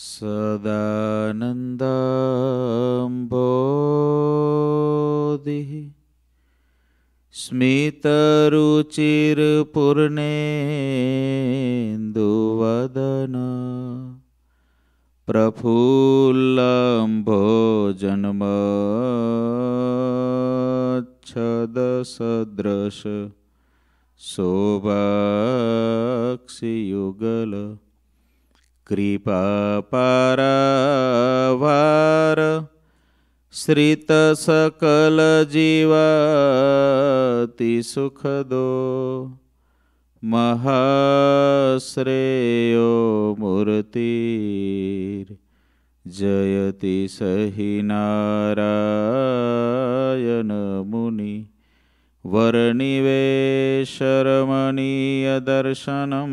सदानन्दाम्बोधिः स्मितरुचिर्पूर्णेन्दुवदन प्रफुल्लम्भोजन्मच्छदसदृश शोभाक्षियुगल કૃપાપરવાર શ્રિત સકલ જીવતિ સુખદો મહાશ્રેયો મૂર્તિર જયતિ સહી નારાયણ મુનિ વર્ણિવેશરમણીયદર્શનમ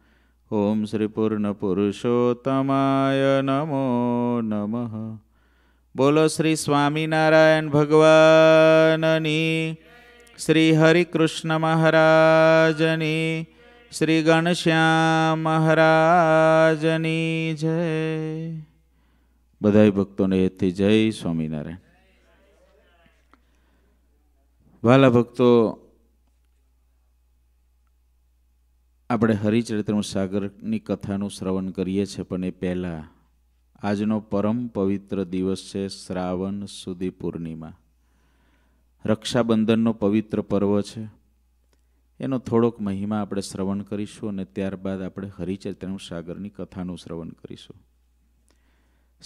ઓમ શ્રી પૂર્ણ પુરુષોત્તમાય નમો નમઃ બોલો શ્રી સ્વામિનારાયણ ભગવાનની શ્રી હરિકૃષ્ણ મહારાજની શ્રી ગણશ્યામ મહારાજની જય બધાય ભક્તોને હેતથી જય સ્વામિનારાયણ વાલા ભક્તો આપણે હરિચરિત્રમ સાગરની કથાનું શ્રવણ કરીએ છીએ પણ એ પહેલાં આજનો પરમ પવિત્ર દિવસ છે શ્રાવણ સુધી પૂર્ણિમા રક્ષાબંધનનો પવિત્ર પર્વ છે એનો થોડોક મહિમા આપણે શ્રવણ કરીશું અને ત્યારબાદ આપણે હરિચરિત્રમ સાગરની કથાનું શ્રવણ કરીશું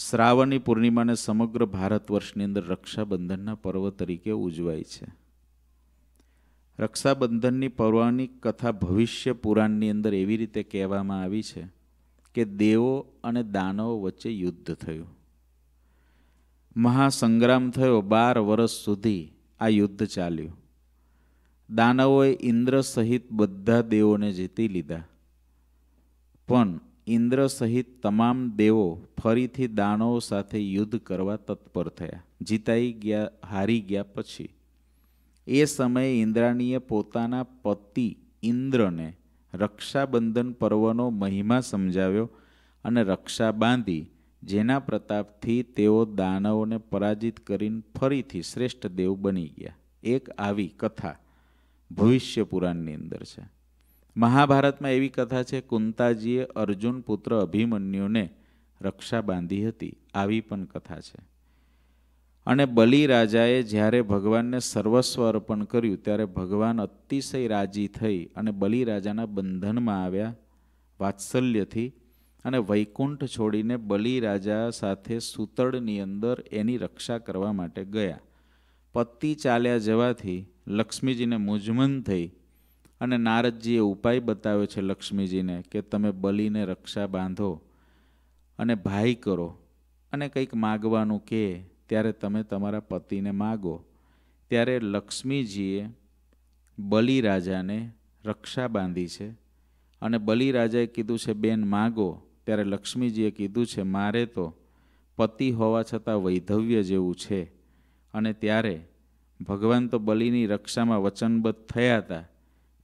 શ્રાવણની પૂર્ણિમાને સમગ્ર ભારત વર્ષની અંદર રક્ષાબંધનના પર્વ તરીકે ઉજવાય છે રક્ષાબંધનની પૌરાણિક કથા ભવિષ્ય પુરાણની અંદર એવી રીતે કહેવામાં આવી છે કે દેવો અને દાનવો વચ્ચે યુદ્ધ થયું મહાસંગ્રામ થયો બાર વર્ષ સુધી આ યુદ્ધ ચાલ્યું દાનવોએ ઇન્દ્ર સહિત બધા દેવોને જીતી લીધા પણ ઇન્દ્ર સહિત તમામ દેવો ફરીથી દાનવો સાથે યુદ્ધ કરવા તત્પર થયા જીતાઈ ગયા હારી ગયા પછી એ સમયે ઇન્દ્રાણીએ પોતાના પતિ ઇન્દ્રને રક્ષાબંધન પર્વનો મહિમા સમજાવ્યો અને રક્ષા બાંધી જેના પ્રતાપથી તેઓ દાનવોને પરાજિત કરીને ફરીથી શ્રેષ્ઠ દેવ બની ગયા એક આવી કથા ભવિષ્ય પુરાણની અંદર છે મહાભારતમાં એવી કથા છે કુંતાજીએ અર્જુન પુત્ર અભિમન્યુને રક્ષા બાંધી હતી આવી પણ કથા છે અને બલિરાજાએ જ્યારે ભગવાનને સર્વસ્વ અર્પણ કર્યું ત્યારે ભગવાન અતિશય રાજી થઈ અને બલિરાજાના બંધનમાં આવ્યા વાત્સલ્યથી અને વૈકુંઠ છોડીને રાજા સાથે સુતળની અંદર એની રક્ષા કરવા માટે ગયા પતિ ચાલ્યા જવાથી લક્ષ્મીજીને મૂંઝવણ થઈ અને નારદજીએ ઉપાય બતાવ્યો છે લક્ષ્મીજીને કે તમે બલિને રક્ષા બાંધો અને ભાઈ કરો અને કંઈક માગવાનું કે ત્યારે તમે તમારા પતિને માગો ત્યારે લક્ષ્મીજીએ બલિરાજાને રક્ષા બાંધી છે અને બલિરાજાએ કીધું છે બેન માગો ત્યારે લક્ષ્મીજીએ કીધું છે મારે તો પતિ હોવા છતાં વૈધવ્ય જેવું છે અને ત્યારે ભગવાન તો બલિની રક્ષામાં વચનબદ્ધ થયા હતા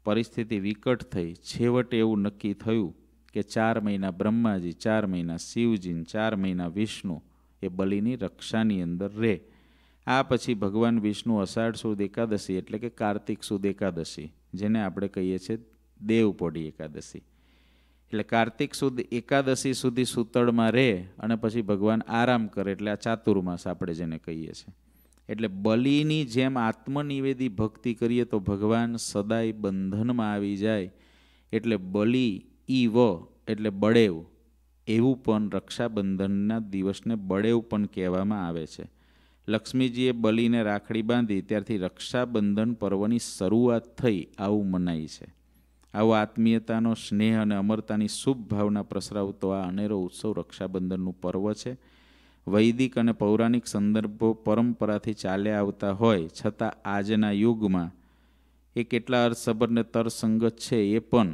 પરિસ્થિતિ વિકટ થઈ છેવટે એવું નક્કી થયું કે ચાર મહિના બ્રહ્માજી ચાર મહિના શિવજી ચાર મહિના વિષ્ણુ એ બલિની રક્ષાની અંદર રહે આ પછી ભગવાન વિષ્ણુ અષાઢ સુદ એકાદશી એટલે કે કાર્તિક સુદ એકાદશી જેને આપણે કહીએ છીએ દેવપોડી એકાદશી એટલે કાર્તિક સુદ એકાદશી સુધી સુતળમાં રહે અને પછી ભગવાન આરામ કરે એટલે આ ચાતુર્માસ આપણે જેને કહીએ છીએ એટલે બલિની જેમ આત્મનિવેદી ભક્તિ કરીએ તો ભગવાન સદાય બંધનમાં આવી જાય એટલે બલિ ઈ વ એટલે બળેવ એવું પણ રક્ષાબંધનના દિવસને બળેવ પણ કહેવામાં આવે છે લક્ષ્મીજીએ બલીને રાખડી બાંધી ત્યારથી રક્ષાબંધન પર્વની શરૂઆત થઈ આવું મનાય છે આવો આત્મીયતાનો સ્નેહ અને અમરતાની શુભ ભાવના પ્રસરાવતો આ અનેરો ઉત્સવ રક્ષાબંધનનું પર્વ છે વૈદિક અને પૌરાણિક સંદર્ભો પરંપરાથી ચાલ્યા આવતા હોય છતાં આજના યુગમાં એ કેટલા અર્થસભર ને તરસંગત છે એ પણ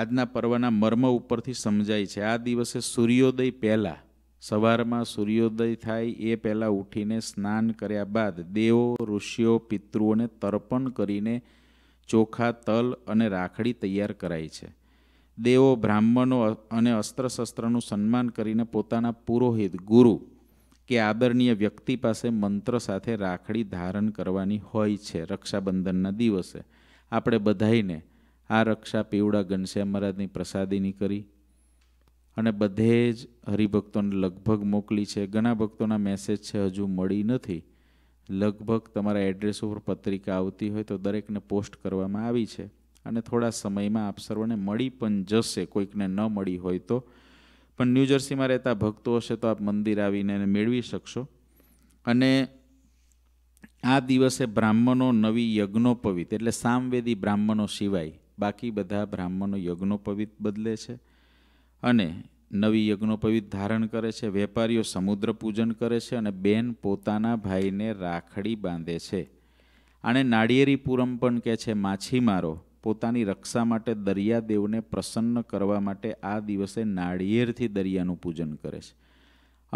આજના પર્વના મર્મ ઉપરથી સમજાય છે આ દિવસે સૂર્યોદય પહેલાં સવારમાં સૂર્યોદય થાય એ પહેલાં ઉઠીને સ્નાન કર્યા બાદ દેવો ઋષિઓ પિતૃઓને તર્પણ કરીને ચોખા તલ અને રાખડી તૈયાર કરાય છે દેવો બ્રાહ્મણો અને અસ્ત્ર શસ્ત્રનું સન્માન કરીને પોતાના પુરોહિત ગુરુ કે આદરણીય વ્યક્તિ પાસે મંત્ર સાથે રાખડી ધારણ કરવાની હોય છે રક્ષાબંધનના દિવસે આપણે બધાઈને આ રક્ષા પીવડા ઘનશ્યામ મહારાજની પ્રસાદીની કરી અને બધે જ હરિભક્તોને લગભગ મોકલી છે ઘણા ભક્તોના મેસેજ છે હજુ મળી નથી લગભગ તમારા એડ્રેસ ઉપર પત્રિકા આવતી હોય તો દરેકને પોસ્ટ કરવામાં આવી છે અને થોડા સમયમાં આપ સર્વને મળી પણ જશે કોઈકને ન મળી હોય તો પણ ન્યૂજર્સીમાં રહેતા ભક્તો હશે તો આપ મંદિર આવીને એને મેળવી શકશો અને આ દિવસે બ્રાહ્મણો નવી યજ્ઞોપવિત એટલે સામવેદી બ્રાહ્મણો સિવાય બાકી બધા બ્રાહ્મણો યજ્ઞોપવિત બદલે છે અને નવી યજ્ઞોપવિત ધારણ કરે છે વેપારીઓ સમુદ્ર પૂજન કરે છે અને બેન પોતાના ભાઈને રાખડી બાંધે છે આને નાળિયેરી પૂરમ પણ કહે છે માછીમારો પોતાની રક્ષા માટે દરિયાદેવને પ્રસન્ન કરવા માટે આ દિવસે નાળિયેરથી દરિયાનું પૂજન કરે છે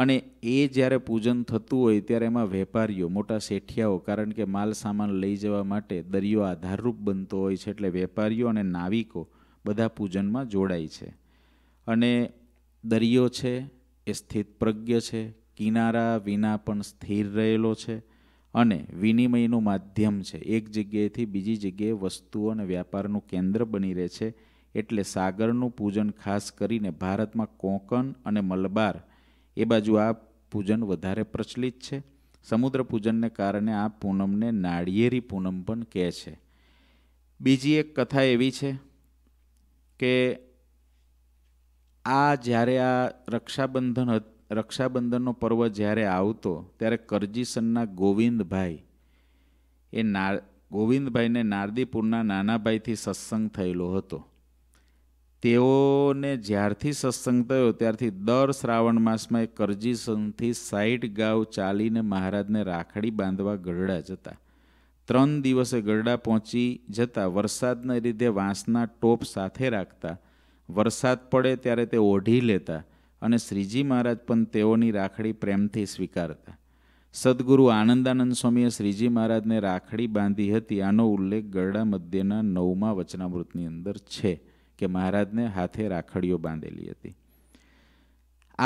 અને એ જ્યારે પૂજન થતું હોય ત્યારે એમાં વેપારીઓ મોટા શેઠિયાઓ કારણ કે માલ સામાન લઈ જવા માટે દરિયો આધારરૂપ બનતો હોય છે એટલે વેપારીઓ અને નાવિકો બધા પૂજનમાં જોડાય છે અને દરિયો છે એ સ્થિત પ્રજ્ઞ છે કિનારા વિના પણ સ્થિર રહેલો છે અને વિનિમયનું માધ્યમ છે એક જગ્યાએથી બીજી જગ્યાએ વસ્તુઓ અને વ્યાપારનું કેન્દ્ર બની રહે છે એટલે સાગરનું પૂજન ખાસ કરીને ભારતમાં કોંકણ અને મલબાર એ બાજુ આ પૂજન વધારે પ્રચલિત છે સમુદ્ર પૂજનને કારણે આ પૂનમને નાળિયેરી પૂનમ પણ કહે છે બીજી એક કથા એવી છે કે આ જ્યારે આ રક્ષાબંધન રક્ષાબંધનનો પર્વ જ્યારે આવતો ત્યારે કરજીસનના ગોવિંદભાઈ એ ના ગોવિંદભાઈને નારદીપુરના નાનાભાઈથી સત્સંગ થયેલો હતો તેઓને જ્યારથી સત્સંગ થયો ત્યારથી દર શ્રાવણ માસમાં એ કરજી સંઘથી સાઠ ગાઉ ચાલીને મહારાજને રાખડી બાંધવા ગરડા જતા ત્રણ દિવસે ગરડા પહોંચી જતા વરસાદને લીધે વાંસના ટોપ સાથે રાખતા વરસાદ પડે ત્યારે તે ઓઢી લેતા અને શ્રીજી મહારાજ પણ તેઓની રાખડી પ્રેમથી સ્વીકારતા સદગુરુ આનંદાનંદ સ્વામીએ શ્રીજી મહારાજને રાખડી બાંધી હતી આનો ઉલ્લેખ ગરડા મધ્યના નવમા વચનામૃતની અંદર છે કે મહારાજને હાથે રાખડીઓ બાંધેલી હતી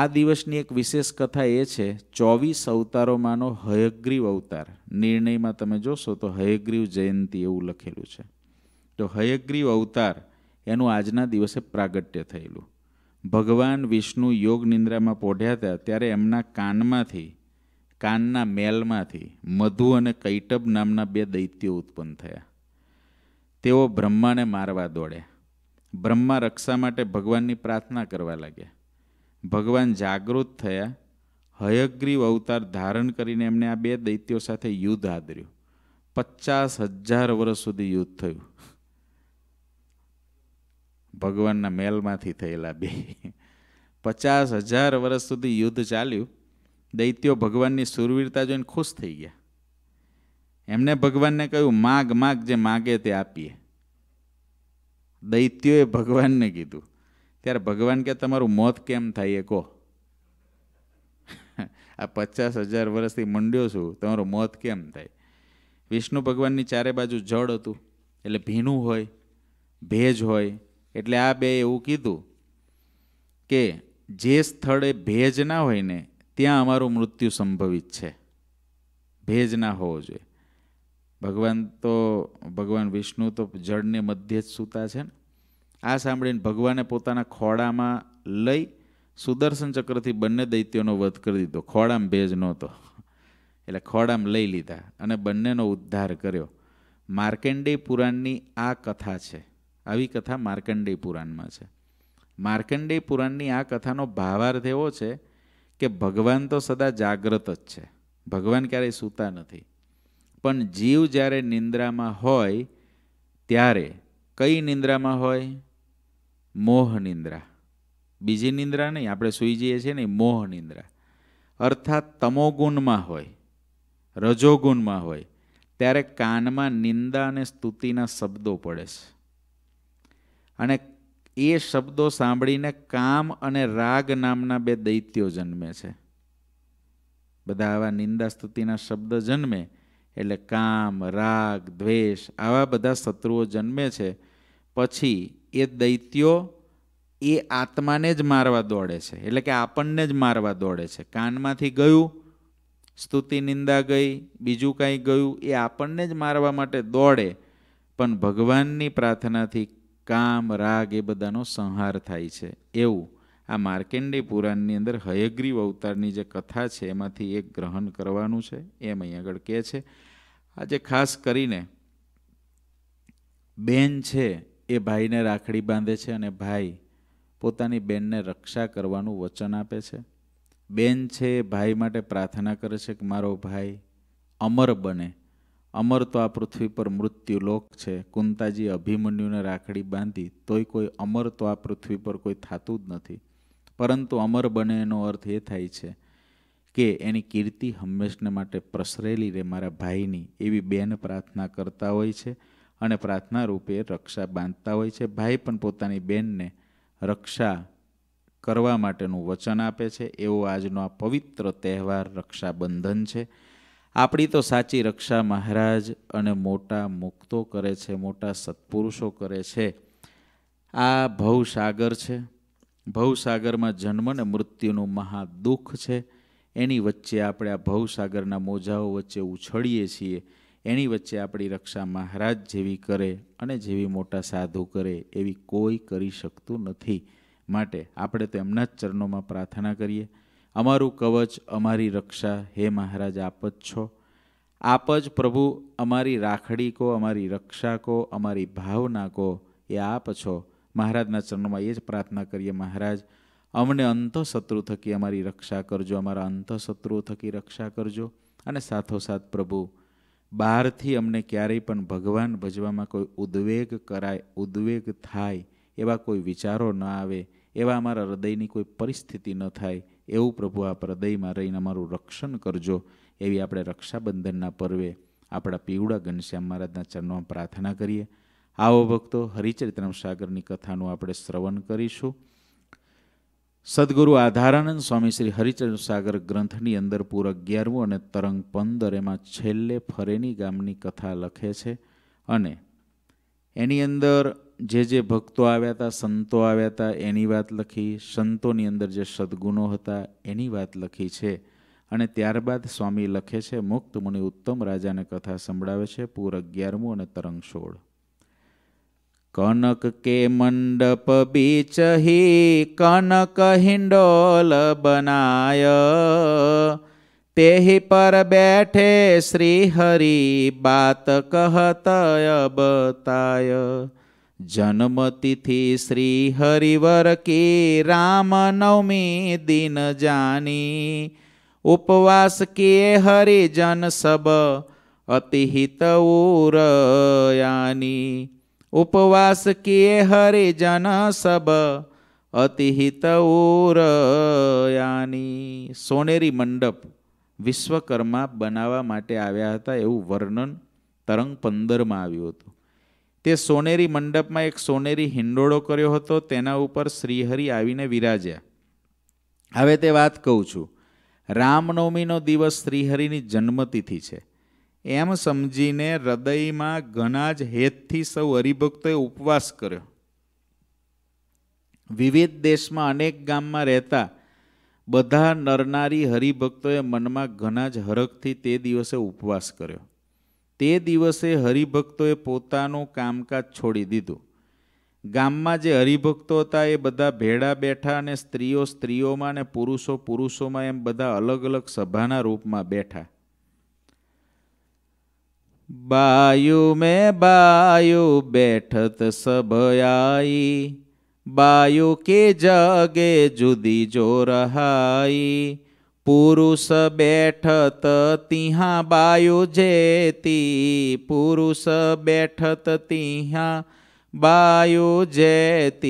આ દિવસની એક વિશેષ કથા એ છે ચોવીસ અવતારોમાંનો હયગ્રીવ અવતાર નિર્ણયમાં તમે જોશો તો હયગ્રીવ જયંતિ એવું લખેલું છે તો હયગ્રીવ અવતાર એનું આજના દિવસે પ્રાગટ્ય થયેલું ભગવાન વિષ્ણુ યોગ નિંદ્રામાં પોઢ્યા હતા ત્યારે એમના કાનમાંથી કાનના મેલમાંથી મધુ અને કૈટબ નામના બે દૈત્યો ઉત્પન્ન થયા તેઓ બ્રહ્માને મારવા દોડ્યા બ્રહ્મા રક્ષા માટે ભગવાનની પ્રાર્થના કરવા લાગ્યા ભગવાન જાગૃત થયા હયગ્રીવ અવતાર ધારણ કરીને એમને આ બે દૈત્યો સાથે યુદ્ધ આદર્યું પચાસ હજાર વર્ષ સુધી યુદ્ધ થયું ભગવાનના મેલમાંથી થયેલા બે પચાસ હજાર વર્ષ સુધી યુદ્ધ ચાલ્યું દૈત્યો ભગવાનની સુરવીરતા જોઈને ખુશ થઈ ગયા એમને ભગવાનને કહ્યું માગ માગ જે માગે તે આપીએ દૈત્યોએ ભગવાનને કીધું ત્યારે ભગવાન કે તમારું મોત કેમ થાય એ કહો આ પચાસ હજાર વર્ષથી મંડ્યો છું તમારું મોત કેમ થાય વિષ્ણુ ભગવાનની ચારે બાજુ જળ હતું એટલે ભીનું હોય ભેજ હોય એટલે આ બે એવું કીધું કે જે સ્થળે ભેજ ના હોય ને ત્યાં અમારું મૃત્યુ સંભવિત છે ભેજ ના હોવો જોઈએ ભગવાન તો ભગવાન વિષ્ણુ તો જળને મધ્યે જ સૂતા છે ને આ સાંભળીને ભગવાને પોતાના ખોડામાં લઈ સુદર્શન ચક્રથી બંને દૈત્યોનો વધ કરી દીધો ખોડામ ભેજ નહોતો એટલે ખોડામ લઈ લીધા અને બંનેનો ઉદ્ધાર કર્યો માર્કંડેય પુરાણની આ કથા છે આવી કથા માર્કંડેય પુરાણમાં છે માર્કંડેય પુરાણની આ કથાનો ભાવાર્થ એવો છે કે ભગવાન તો સદા જાગ્રત જ છે ભગવાન ક્યારેય સૂતા નથી પણ જીવ જ્યારે નિંદ્રામાં હોય ત્યારે કઈ નિંદ્રામાં હોય મોહ નિંદ્રા બીજી નિંદ્રા નહીં આપણે સૂઈ જઈએ છીએ ને મોહ નિંદ્રા અર્થાત તમોગુણમાં હોય રજોગુણમાં હોય ત્યારે કાનમાં નિંદા અને સ્તુતિના શબ્દો પડે છે અને એ શબ્દો સાંભળીને કામ અને રાગ નામના બે દૈત્યો જન્મે છે બધા આવા નિંદા સ્તુતિના શબ્દ જન્મે એટલે કામ રાગ દ્વેષ આવા બધા શત્રુઓ જન્મે છે પછી એ દૈત્યો એ આત્માને જ મારવા દોડે છે એટલે કે આપણને જ મારવા દોડે છે કાનમાંથી ગયું સ્તુતિ નિંદા ગઈ બીજું કાંઈ ગયું એ આપણને જ મારવા માટે દોડે પણ ભગવાનની પ્રાર્થનાથી કામ રાગ એ બધાનો સંહાર થાય છે એવું આ માર્કેન્ડે પુરાણની અંદર હયગ્રીવ અવતારની જે કથા છે એમાંથી એક ગ્રહણ કરવાનું છે એમ અહીં આગળ કહે છે આજે ખાસ કરીને બેન છે એ ભાઈને રાખડી બાંધે છે અને ભાઈ પોતાની બેનને રક્ષા કરવાનું વચન આપે છે બેન છે એ ભાઈ માટે પ્રાર્થના કરે છે કે મારો ભાઈ અમર બને અમર તો આ પૃથ્વી પર મૃત્યુલોક છે કુંતાજી અભિમન્યુને રાખડી બાંધી તોય કોઈ અમર તો આ પૃથ્વી પર કોઈ થતું જ નથી પરંતુ અમર બને એનો અર્થ એ થાય છે કે એની કીર્તિ હંમેશને માટે પ્રસરેલી રહે મારા ભાઈની એવી બેન પ્રાર્થના કરતા હોય છે અને પ્રાર્થના રૂપે રક્ષા બાંધતા હોય છે ભાઈ પણ પોતાની બેનને રક્ષા કરવા માટેનું વચન આપે છે એવો આજનો આ પવિત્ર તહેવાર રક્ષાબંધન છે આપણી તો સાચી રક્ષા મહારાજ અને મોટા મુક્તો કરે છે મોટા સત્પુરુષો કરે છે આ ભવસાગર છે ભવસાગરમાં જન્મ ને મૃત્યુનું મહા દુઃખ છે એની વચ્ચે આપણે આ ભવસાગરના મોજાઓ વચ્ચે ઉછળીએ છીએ એની વચ્ચે આપણી રક્ષા મહારાજ જેવી કરે અને જેવી મોટા સાધુ કરે એવી કોઈ કરી શકતું નથી માટે આપણે તો એમના જ ચરણોમાં પ્રાર્થના કરીએ અમારું કવચ અમારી રક્ષા હે મહારાજ આપ જ છો આપ જ પ્રભુ અમારી રાખડી કો અમારી રક્ષા કો અમારી ભાવના કો એ આપ છો મહારાજના ચરણમાં એ જ પ્રાર્થના કરીએ મહારાજ અમને અંતઃશત્રુ થકી અમારી રક્ષા કરજો અમારા અંતઃશત્રુઓ થકી રક્ષા કરજો અને સાથોસાથ પ્રભુ બહારથી અમને ક્યારેય પણ ભગવાન ભજવામાં કોઈ ઉદ્વેગ કરાય ઉદ્વેગ થાય એવા કોઈ વિચારો ન આવે એવા અમારા હૃદયની કોઈ પરિસ્થિતિ ન થાય એવું પ્રભુ આપ હૃદયમાં રહીને અમારું રક્ષણ કરજો એવી આપણે રક્ષાબંધનના પર્વે આપણા પીવડા ઘનશ્યામ મહારાજના ચરણોમાં પ્રાર્થના કરીએ આવો ભક્તો હરિચરિત્રમ સાગરની કથાનું આપણે શ્રવણ કરીશું સદગુરુ આધારાનંદ સ્વામી શ્રી હરિચરણ સાગર ગ્રંથની અંદર પૂર અગિયારમું અને તરંગ પંદર એમાં છેલ્લે ફરેની ગામની કથા લખે છે અને એની અંદર જે જે ભક્તો આવ્યા હતા સંતો આવ્યા હતા એની વાત લખી સંતોની અંદર જે સદગુણો હતા એની વાત લખી છે અને ત્યારબાદ સ્વામી લખે છે મુક્ત મુનિ ઉત્તમ રાજાને કથા સંભળાવે છે પૂર અગિયારમું અને તરંગ સોળ કનક કે મંડપ બીચહી કનક હિંડોલ બનાય તેહિ પર બેઠે શ્રી હરિ બાત કહતય બતાય જન્મતિથિ શ્રી હરિવર કી રામ નવમી દિન જાની ઉપવાસ કિએ હરિજન સબ અતિહિત ઉરયાની ઉપવાસ किए हरे जन सब અતિહિત ઓરયાની સોનેરી મંડપ વિશ્વકર્મા બનાવવા માટે આવ્યા હતા એવું વર્ણન તરંગ પંદરમાં આવ્યું હતું તે સોનેરી મંડપમાં એક સોનેરી હિંડોળો કર્યો હતો તેના ઉપર શ્રીહરિ આવીને વિરાજ્યા હવે તે વાત કહું છું રામનવમીનો દિવસ શ્રીહરિની જન્મતિથિ છે એમ સમજીને હૃદયમાં ઘણા જ હેતથી સૌ હરિભક્તોએ ઉપવાસ કર્યો વિવિધ દેશમાં અનેક ગામમાં રહેતા બધા નરનારી હરિભક્તોએ મનમાં ઘણા જ હરખથી તે દિવસે ઉપવાસ કર્યો તે દિવસે હરિભક્તોએ પોતાનું કામકાજ છોડી દીધું ગામમાં જે હરિભક્તો હતા એ બધા ભેડા બેઠા અને સ્ત્રીઓ સ્ત્રીઓમાં અને પુરુષો પુરુષોમાં એમ બધા અલગ અલગ સભાના રૂપમાં બેઠા वायु में वायु बैठत सब आई वायु के जगे जुदी जो रहाई पुरुष बैठत तिहा वायु जेती पुरुष बैठत तिहा वायु जेती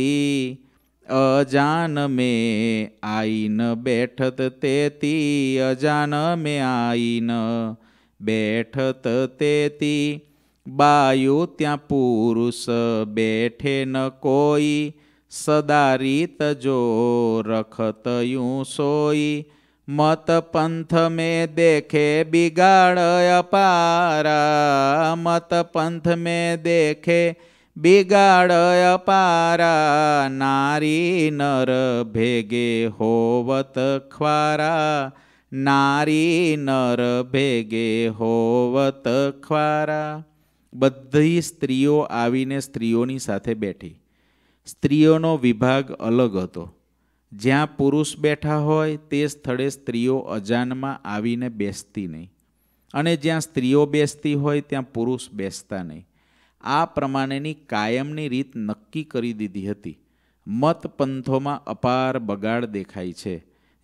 अजान में आई न बैठत तेती अजान में आई न બેઠત તેતી બાયુ ત્યાં પુરુષ બેઠે ન કોઈ સદારીત જો રખત યું સોઈ મત પંથ મે દેખે બિગાડ અપારા મત પંથ મે દેખે બિગાડ અપારા નારી નર ભેગે હોવત ખ્વારા નારી નર ભેગે હોવત ખ્વારા બધી સ્ત્રીઓ આવીને સ્ત્રીઓની સાથે બેઠી સ્ત્રીઓનો વિભાગ અલગ હતો જ્યાં પુરુષ બેઠા હોય તે સ્થળે સ્ત્રીઓ અજાનમાં આવીને બેસતી નહીં અને જ્યાં સ્ત્રીઓ બેસતી હોય ત્યાં પુરુષ બેસતા નહીં આ પ્રમાણેની કાયમની રીત નક્કી કરી દીધી હતી મત પંથોમાં અપાર બગાડ દેખાય છે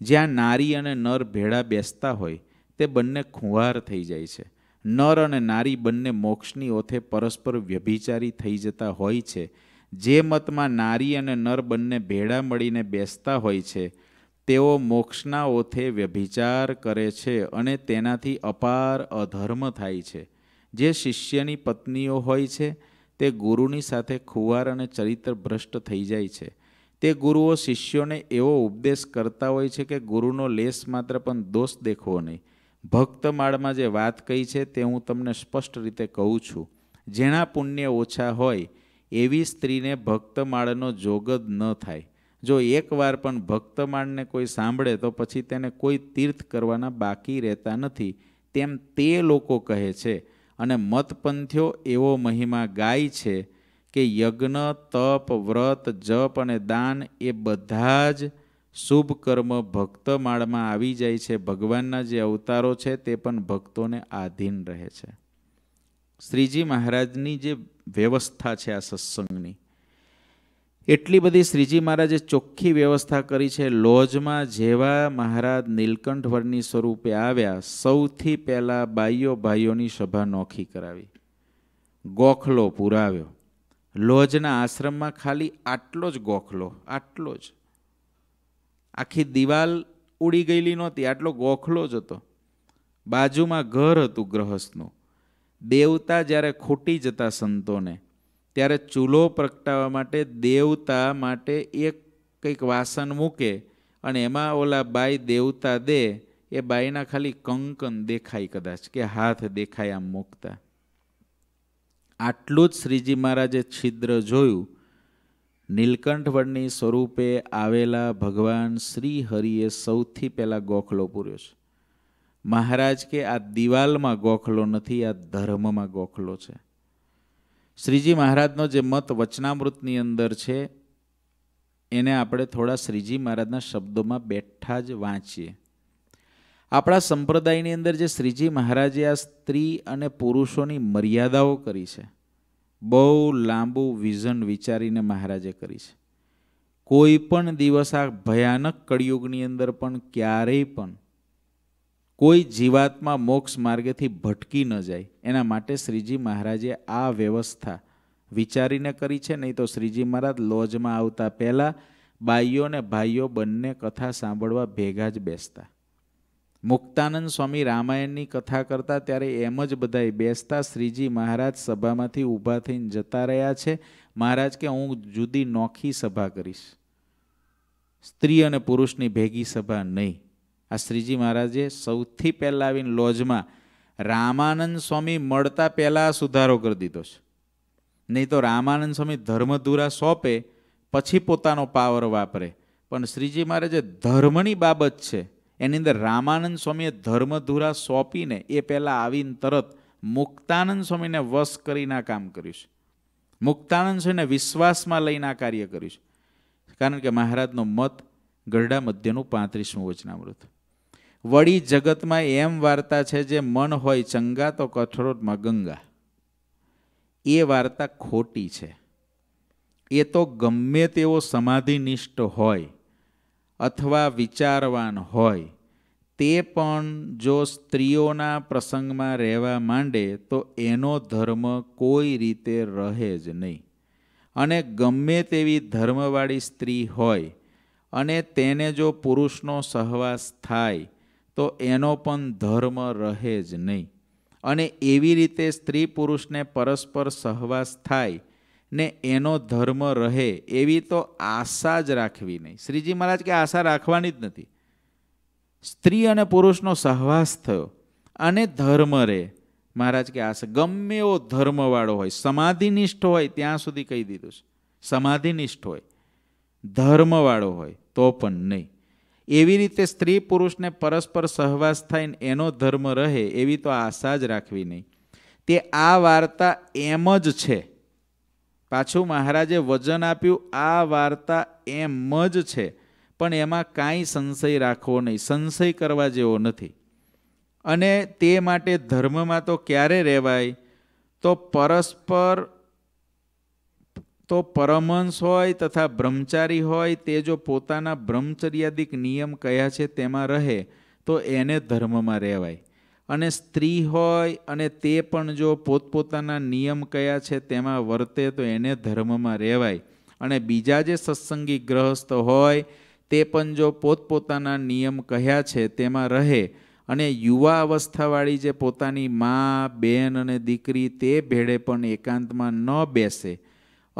જ્યાં નારી અને નર ભેળા બેસતા હોય તે બંને ખુંવાર થઈ જાય છે નર અને નારી બંને મોક્ષની ઓથે પરસ્પર વ્યભિચારી થઈ જતા હોય છે જે મતમાં નારી અને નર બંને ભેળા મળીને બેસતા હોય છે તેઓ મોક્ષના ઓથે વ્યભિચાર કરે છે અને તેનાથી અપાર અધર્મ થાય છે જે શિષ્યની પત્નીઓ હોય છે તે ગુરુની સાથે ખુવાર અને ચરિત્ર ભ્રષ્ટ થઈ જાય છે તે ગુરુઓ શિષ્યોને એવો ઉપદેશ કરતા હોય છે કે ગુરુનો લેસ માત્ર પણ દોષ દેખવો નહીં ભક્ત માળમાં જે વાત કહી છે તે હું તમને સ્પષ્ટ રીતે કહું છું જેણા પુણ્ય ઓછા હોય એવી સ્ત્રીને ભક્તમાળનો જોગ જ ન થાય જો એકવાર પણ ભક્તમાળને કોઈ સાંભળે તો પછી તેને કોઈ તીર્થ કરવાના બાકી રહેતા નથી તેમ તે લોકો કહે છે અને મતપંથીઓ એવો મહિમા ગાય છે કે યજ્ઞ તપ વ્રત જપ અને દાન એ બધા જ શુભ કર્મ ભક્ત માળમાં આવી જાય છે ભગવાનના જે અવતારો છે તે પણ ભક્તોને આધીન રહે છે શ્રીજી મહારાજની જે વ્યવસ્થા છે આ સત્સંગની એટલી બધી શ્રીજી મહારાજે ચોખ્ખી વ્યવસ્થા કરી છે લોજમાં જેવા મહારાજ નીલકંઠવરની સ્વરૂપે આવ્યા સૌથી પહેલાં બાઈઓ ભાઈઓની સભા નોખી કરાવી ગોખલો પુરાવ્યો લોજના આશ્રમમાં ખાલી આટલો જ ગોખલો આટલો જ આખી દિવાલ ઉડી ગયેલી નહોતી આટલો ગોખલો જ હતો બાજુમાં ઘર હતું ગ્રહસ્થનું દેવતા જ્યારે ખૂટી જતા સંતોને ત્યારે ચૂલો પ્રગટાવવા માટે દેવતા માટે એક કંઈક વાસન મૂકે અને એમાં ઓલા બાઈ દેવતા દે એ બાઈના ખાલી કંકન દેખાય કદાચ કે હાથ દેખાય આમ મૂકતા આટલું જ શ્રીજી મહારાજે છિદ્ર જોયું નીલકંઠ સ્વરૂપે આવેલા ભગવાન શ્રી હરિએ સૌથી પહેલાં ગોખલો પૂર્યો છે મહારાજ કે આ દિવાલમાં ગોખલો નથી આ ધર્મમાં ગોખલો છે શ્રીજી મહારાજનો જે મત વચનામૃતની અંદર છે એને આપણે થોડા શ્રીજી મહારાજના શબ્દોમાં બેઠા જ વાંચીએ આપણા સંપ્રદાયની અંદર જે શ્રીજી મહારાજે આ સ્ત્રી અને પુરુષોની મર્યાદાઓ કરી છે બહુ લાંબુ વિઝન વિચારીને મહારાજે કરી છે કોઈ પણ દિવસ આ ભયાનક કળિયુગની અંદર પણ ક્યારેય પણ કોઈ જીવાત્મા મોક્ષ માર્ગેથી ભટકી ન જાય એના માટે શ્રીજી મહારાજે આ વ્યવસ્થા વિચારીને કરી છે નહીં તો શ્રીજી મહારાજ લોજમાં આવતા પહેલાં બાઈઓ ને ભાઈઓ બંને કથા સાંભળવા ભેગા જ બેસતા મુક્તાનંદ સ્વામી રામાયણની કથા કરતા ત્યારે એમ જ બધાએ બેસતા શ્રીજી મહારાજ સભામાંથી ઊભા થઈને જતા રહ્યા છે મહારાજ કે હું જુદી નોખી સભા કરીશ સ્ત્રી અને પુરુષની ભેગી સભા નહીં આ શ્રીજી મહારાજે સૌથી પહેલાં આવીને લોજમાં રામાનંદ સ્વામી મળતા પહેલાં સુધારો કરી દીધો છે નહીં તો રામાનંદ સ્વામી ધર્મધુરા સોંપે પછી પોતાનો પાવર વાપરે પણ શ્રીજી મહારાજે ધર્મની બાબત છે એની અંદર રામાનંદ સ્વામીએ ધર્મધુરા સોંપીને એ પહેલાં આવીને તરત મુક્તાનંદ સ્વામીને વશ કરીને કામ કર્યું છે મુક્તાનંદ સ્વામીને વિશ્વાસમાં લઈને આ કાર્ય કર્યું છે કારણ કે મહારાજનો મત ગરડા મધ્યનું પાંત્રીસમું વચનામૃત વળી જગતમાં એમ વાર્તા છે જે મન હોય ચંગા તો કઠોરમાં ગંગા એ વાર્તા ખોટી છે એ તો ગમે તેવો સમાધિનિષ્ઠ હોય અથવા વિચારવાન હોય તે પણ જો સ્ત્રીઓના પ્રસંગમાં રહેવા માંડે તો એનો ધર્મ કોઈ રીતે રહે જ નહીં અને ગમે તેવી ધર્મવાળી સ્ત્રી હોય અને તેને જો પુરુષનો સહવાસ થાય તો એનો પણ ધર્મ રહે જ નહીં અને એવી રીતે સ્ત્રી પુરુષને પરસ્પર સહવાસ થાય ને એનો ધર્મ રહે એવી તો આશા જ રાખવી નહીં શ્રીજી મહારાજ કે આશા રાખવાની જ નથી સ્ત્રી અને પુરુષનો સહવાસ થયો અને ધર્મ રહે મહારાજ કે આશા ગમે એવો ધર્મવાળો હોય સમાધિનિષ્ઠ હોય ત્યાં સુધી કહી દીધું છે સમાધિનિષ્ઠ હોય ધર્મવાળો હોય તો પણ નહીં એવી રીતે સ્ત્રી પુરુષને પરસ્પર સહવાસ થાય ને એનો ધર્મ રહે એવી તો આશા જ રાખવી નહીં તે આ વાર્તા એમ જ છે પાછું મહારાજે વજન આપ્યું આ વાર્તા એમ જ છે પણ એમાં કાંઈ સંશય રાખવો નહીં સંશય કરવા જેવો નથી અને તે માટે ધર્મમાં તો ક્યારે રહેવાય તો પરસ્પર તો પરમહંસ હોય તથા બ્રહ્મચારી હોય તે જો પોતાના બ્રહ્મચર્યાદિક નિયમ કયા છે તેમાં રહે તો એને ધર્મમાં રહેવાય અને સ્ત્રી હોય અને તે પણ જો પોતપોતાના નિયમ કયા છે તેમાં વર્તે તો એને ધર્મમાં રહેવાય અને બીજા જે સત્સંગી ગ્રહસ્થ હોય તે પણ જો પોતપોતાના નિયમ કહ્યા છે તેમાં રહે અને યુવા અવસ્થાવાળી જે પોતાની મા બેન અને દીકરી તે ભેળે પણ એકાંતમાં ન બેસે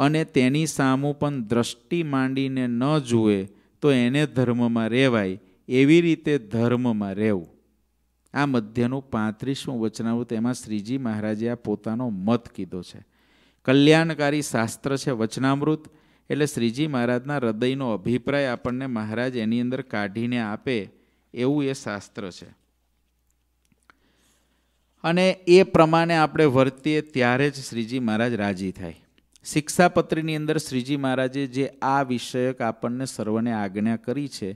અને તેની સામું પણ દ્રષ્ટિ માંડીને ન જુએ તો એને ધર્મમાં રહેવાય એવી રીતે ધર્મમાં રહેવું આ મધ્યનું પાંત્રીસમું વચનાવૃત તેમાં શ્રીજી મહારાજે આ પોતાનો મત કીધો છે કલ્યાણકારી શાસ્ત્ર છે વચનામૃત એટલે શ્રીજી મહારાજના હૃદયનો અભિપ્રાય આપણને મહારાજ એની અંદર કાઢીને આપે એવું એ શાસ્ત્ર છે અને એ પ્રમાણે આપણે વર્તીએ ત્યારે જ શ્રીજી મહારાજ રાજી થાય શિક્ષાપત્રીની અંદર શ્રીજી મહારાજે જે આ વિષયક આપણને સર્વને આજ્ઞા કરી છે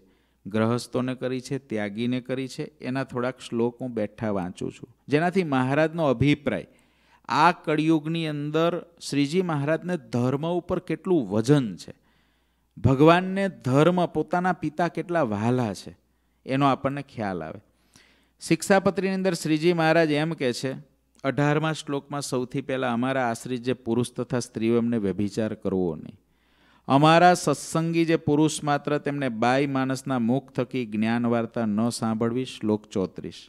ગ્રહસ્થોને કરી છે ત્યાગીને કરી છે એના થોડાક શ્લોક હું બેઠા વાંચું છું જેનાથી મહારાજનો અભિપ્રાય આ કળિયુગની અંદર શ્રીજી મહારાજને ધર્મ ઉપર કેટલું વજન છે ભગવાનને ધર્મ પોતાના પિતા કેટલા વહાલા છે એનો આપણને ખ્યાલ આવે શિક્ષાપત્રીની અંદર શ્રીજી મહારાજ એમ કહે છે અઢારમા શ્લોકમાં સૌથી પહેલાં અમારા આશ્રિત જે પુરુષ તથા સ્ત્રીઓ એમને વ્યભિચાર કરવો નહીં અમારા સત્સંગી જે પુરુષ માત્ર તેમને બાય માણસના મુખ થકી જ્ઞાન વાર્તા ન સાંભળવી શ્લોક ચોત્રીસ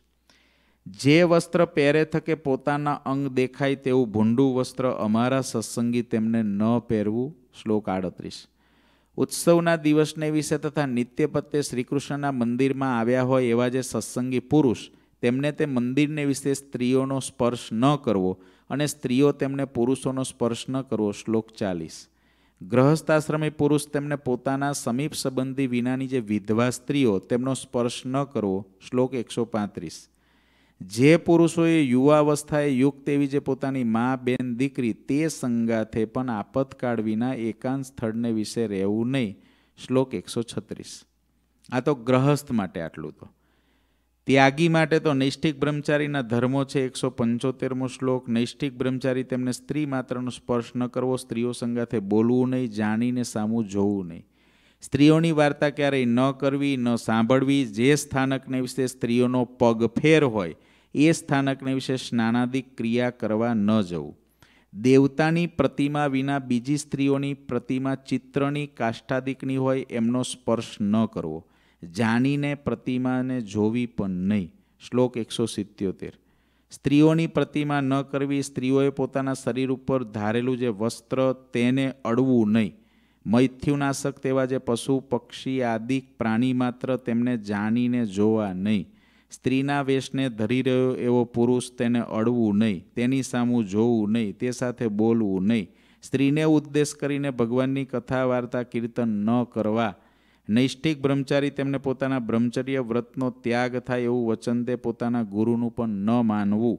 જે વસ્ત્ર પહેરે થકે પોતાના અંગ દેખાય તેવું ભૂંડું વસ્ત્ર અમારા સત્સંગી તેમને ન પહેરવું શ્લોક આડત્રીસ ઉત્સવના દિવસને વિશે તથા નિત્ય પત્તે શ્રીકૃષ્ણના મંદિરમાં આવ્યા હોય એવા જે સત્સંગી પુરુષ તેમને તે મંદિરને વિશે સ્ત્રીઓનો સ્પર્શ ન કરવો અને સ્ત્રીઓ તેમને પુરુષોનો સ્પર્શ ન કરવો શ્લોક ચાલીસ ગ્રહસ્થાશ્રમે પુરુષ તેમને પોતાના સમીપ સંબંધી વિનાની જે વિધવા સ્ત્રીઓ તેમનો સ્પર્શ ન કરવો શ્લોક એકસો પાંત્રીસ જે પુરુષોએ યુવાવસ્થાએ યુક્ત એવી જે પોતાની મા બેન દીકરી તે સંગાથે પણ આપતકાળ વિના એકાંત સ્થળને વિશે રહેવું નહીં શ્લોક એકસો છત્રીસ આ તો ગ્રહસ્થ માટે આટલું તો ત્યાગી માટે તો નૈષ્ઠિક બ્રહ્મચારીના ધર્મો છે એકસો પંચોતેરમો શ્લોક નૈષ્ઠિક બ્રહ્મચારી તેમને સ્ત્રી માત્રનો સ્પર્શ ન કરવો સ્ત્રીઓ સંગાથે બોલવું નહીં જાણીને સામું જોવું નહીં સ્ત્રીઓની વાર્તા ક્યારેય ન કરવી ન સાંભળવી જે સ્થાનકને વિશે સ્ત્રીઓનો પગફેર હોય એ સ્થાનકને વિશે સ્નાનાદિક ક્રિયા કરવા ન જવું દેવતાની પ્રતિમા વિના બીજી સ્ત્રીઓની પ્રતિમા ચિત્રની કાષ્ટાદિકની હોય એમનો સ્પર્શ ન કરવો જાણીને પ્રતિમાને જોવી પણ નહીં શ્લોક એકસો સિત્યોતેર સ્ત્રીઓની પ્રતિમા ન કરવી સ્ત્રીઓએ પોતાના શરીર ઉપર ધારેલું જે વસ્ત્ર તેને અડવું નહીં મૈથ્યુનાશક તેવા જે પશુ પક્ષી આદિ પ્રાણી માત્ર તેમને જાણીને જોવા નહીં સ્ત્રીના વેશને ધરી રહ્યો એવો પુરુષ તેને અડવું નહીં તેની સામું જોવું નહીં તે સાથે બોલવું નહીં સ્ત્રીને ઉદ્દેશ કરીને ભગવાનની કથા વાર્તા કીર્તન ન કરવા નૈષ્ઠિક બ્રહ્મચારી તેમને પોતાના બ્રહ્મચર્ય વ્રતનો ત્યાગ થાય એવું વચન તે પોતાના ગુરુનું પણ ન માનવું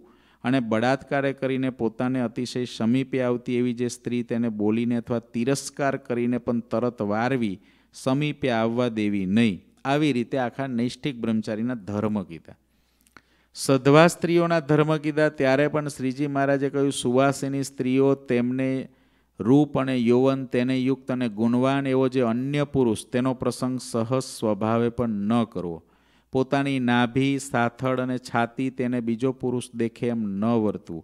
અને બળાત્કારે કરીને પોતાને અતિશય સમીપે આવતી એવી જે સ્ત્રી તેને બોલીને અથવા તિરસ્કાર કરીને પણ તરત વારવી સમીપે આવવા દેવી નહીં આવી રીતે આખા નૈષ્ઠિક બ્રહ્મચારીના ધર્મ કીધા સધવા સ્ત્રીઓના ધર્મ કીધા ત્યારે પણ શ્રીજી મહારાજે કહ્યું સુવાસીની સ્ત્રીઓ તેમને રૂપ અને યૌવન તેને યુક્ત અને ગુણવાન એવો જે અન્ય પુરુષ તેનો પ્રસંગ સહજ સ્વભાવે પણ ન કરવો પોતાની નાભી સાથળ અને છાતી તેને બીજો પુરુષ દેખે એમ ન વર્તવું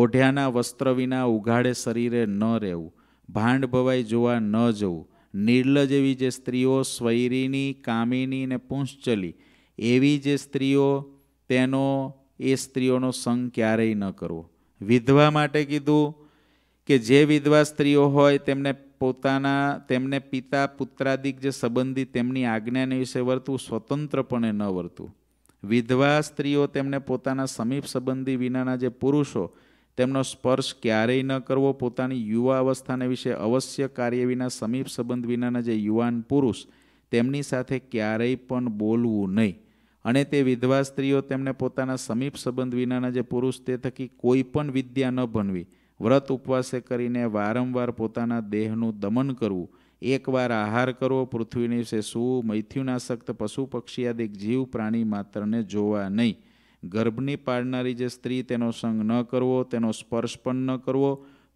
ઓઢ્યાના વસ્ત્ર વિના ઉઘાડે શરીરે ન રહેવું ભાંડ ભવાઈ જોવા ન જવું નિર્લજ એવી જે સ્ત્રીઓ સ્વૈરીની કામિની ને પુંશ્ચલી એવી જે સ્ત્રીઓ તેનો એ સ્ત્રીઓનો સંગ ક્યારેય ન કરવો વિધવા માટે કીધું કે જે વિધવા સ્ત્રીઓ હોય તેમને પોતાના તેમને પિતા પુત્રાદિક જે સંબંધી તેમની આજ્ઞાને વિશે વર્તવું સ્વતંત્રપણે ન વર્તવું વિધવા સ્ત્રીઓ તેમને પોતાના સમીપ સંબંધી વિનાના જે પુરુષો તેમનો સ્પર્શ ક્યારેય ન કરવો પોતાની યુવા અવસ્થાને વિશે અવશ્ય કાર્ય વિના સમીપ સંબંધ વિનાના જે યુવાન પુરુષ તેમની સાથે ક્યારેય પણ બોલવું નહીં અને તે વિધવા સ્ત્રીઓ તેમને પોતાના સમીપ સંબંધ વિનાના જે પુરુષ તે થકી કોઈ પણ વિદ્યા ન ભણવી વ્રત ઉપવાસે કરીને વારંવાર પોતાના દેહનું દમન કરવું એકવાર આહાર કરવો પૃથ્વીને સેસવું મૈથ્યુનાશક્ત પશુ પક્ષી પક્ષીયાદિક જીવ પ્રાણી માત્રને જોવા નહીં ગર્ભની પાડનારી જે સ્ત્રી તેનો સંગ ન કરવો તેનો સ્પર્શ પણ ન કરવો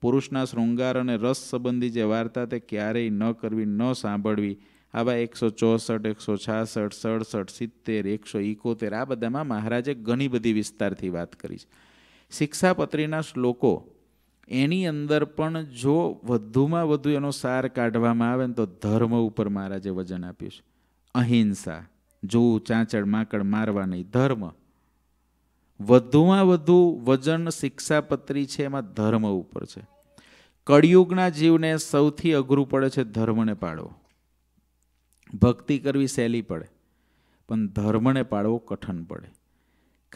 પુરુષના શૃંગાર અને રસ સંબંધી જે વાર્તા તે ક્યારેય ન કરવી ન સાંભળવી આવા એકસો ચોસઠ એકસો છાસઠ સડસઠ સિત્તેર એકસો એકોતેર આ બધામાં મહારાજે ઘણી બધી વિસ્તારથી વાત કરી છે શિક્ષાપત્રીના શ્લોકો એની અંદર પણ જો વધુમાં વધુ એનો સાર કાઢવામાં આવે ને તો ધર્મ ઉપર મહારાજે વજન આપ્યું છે અહિંસા જોવું ચાંચડ માકડ મારવા નહીં ધર્મ વધુમાં વધુ વજન શિક્ષાપત્રી છે એમાં ધર્મ ઉપર છે કળિયુગના જીવને સૌથી અઘરું પડે છે ધર્મને પાળવો ભક્તિ કરવી સહેલી પડે પણ ધર્મને પાળવો કઠણ પડે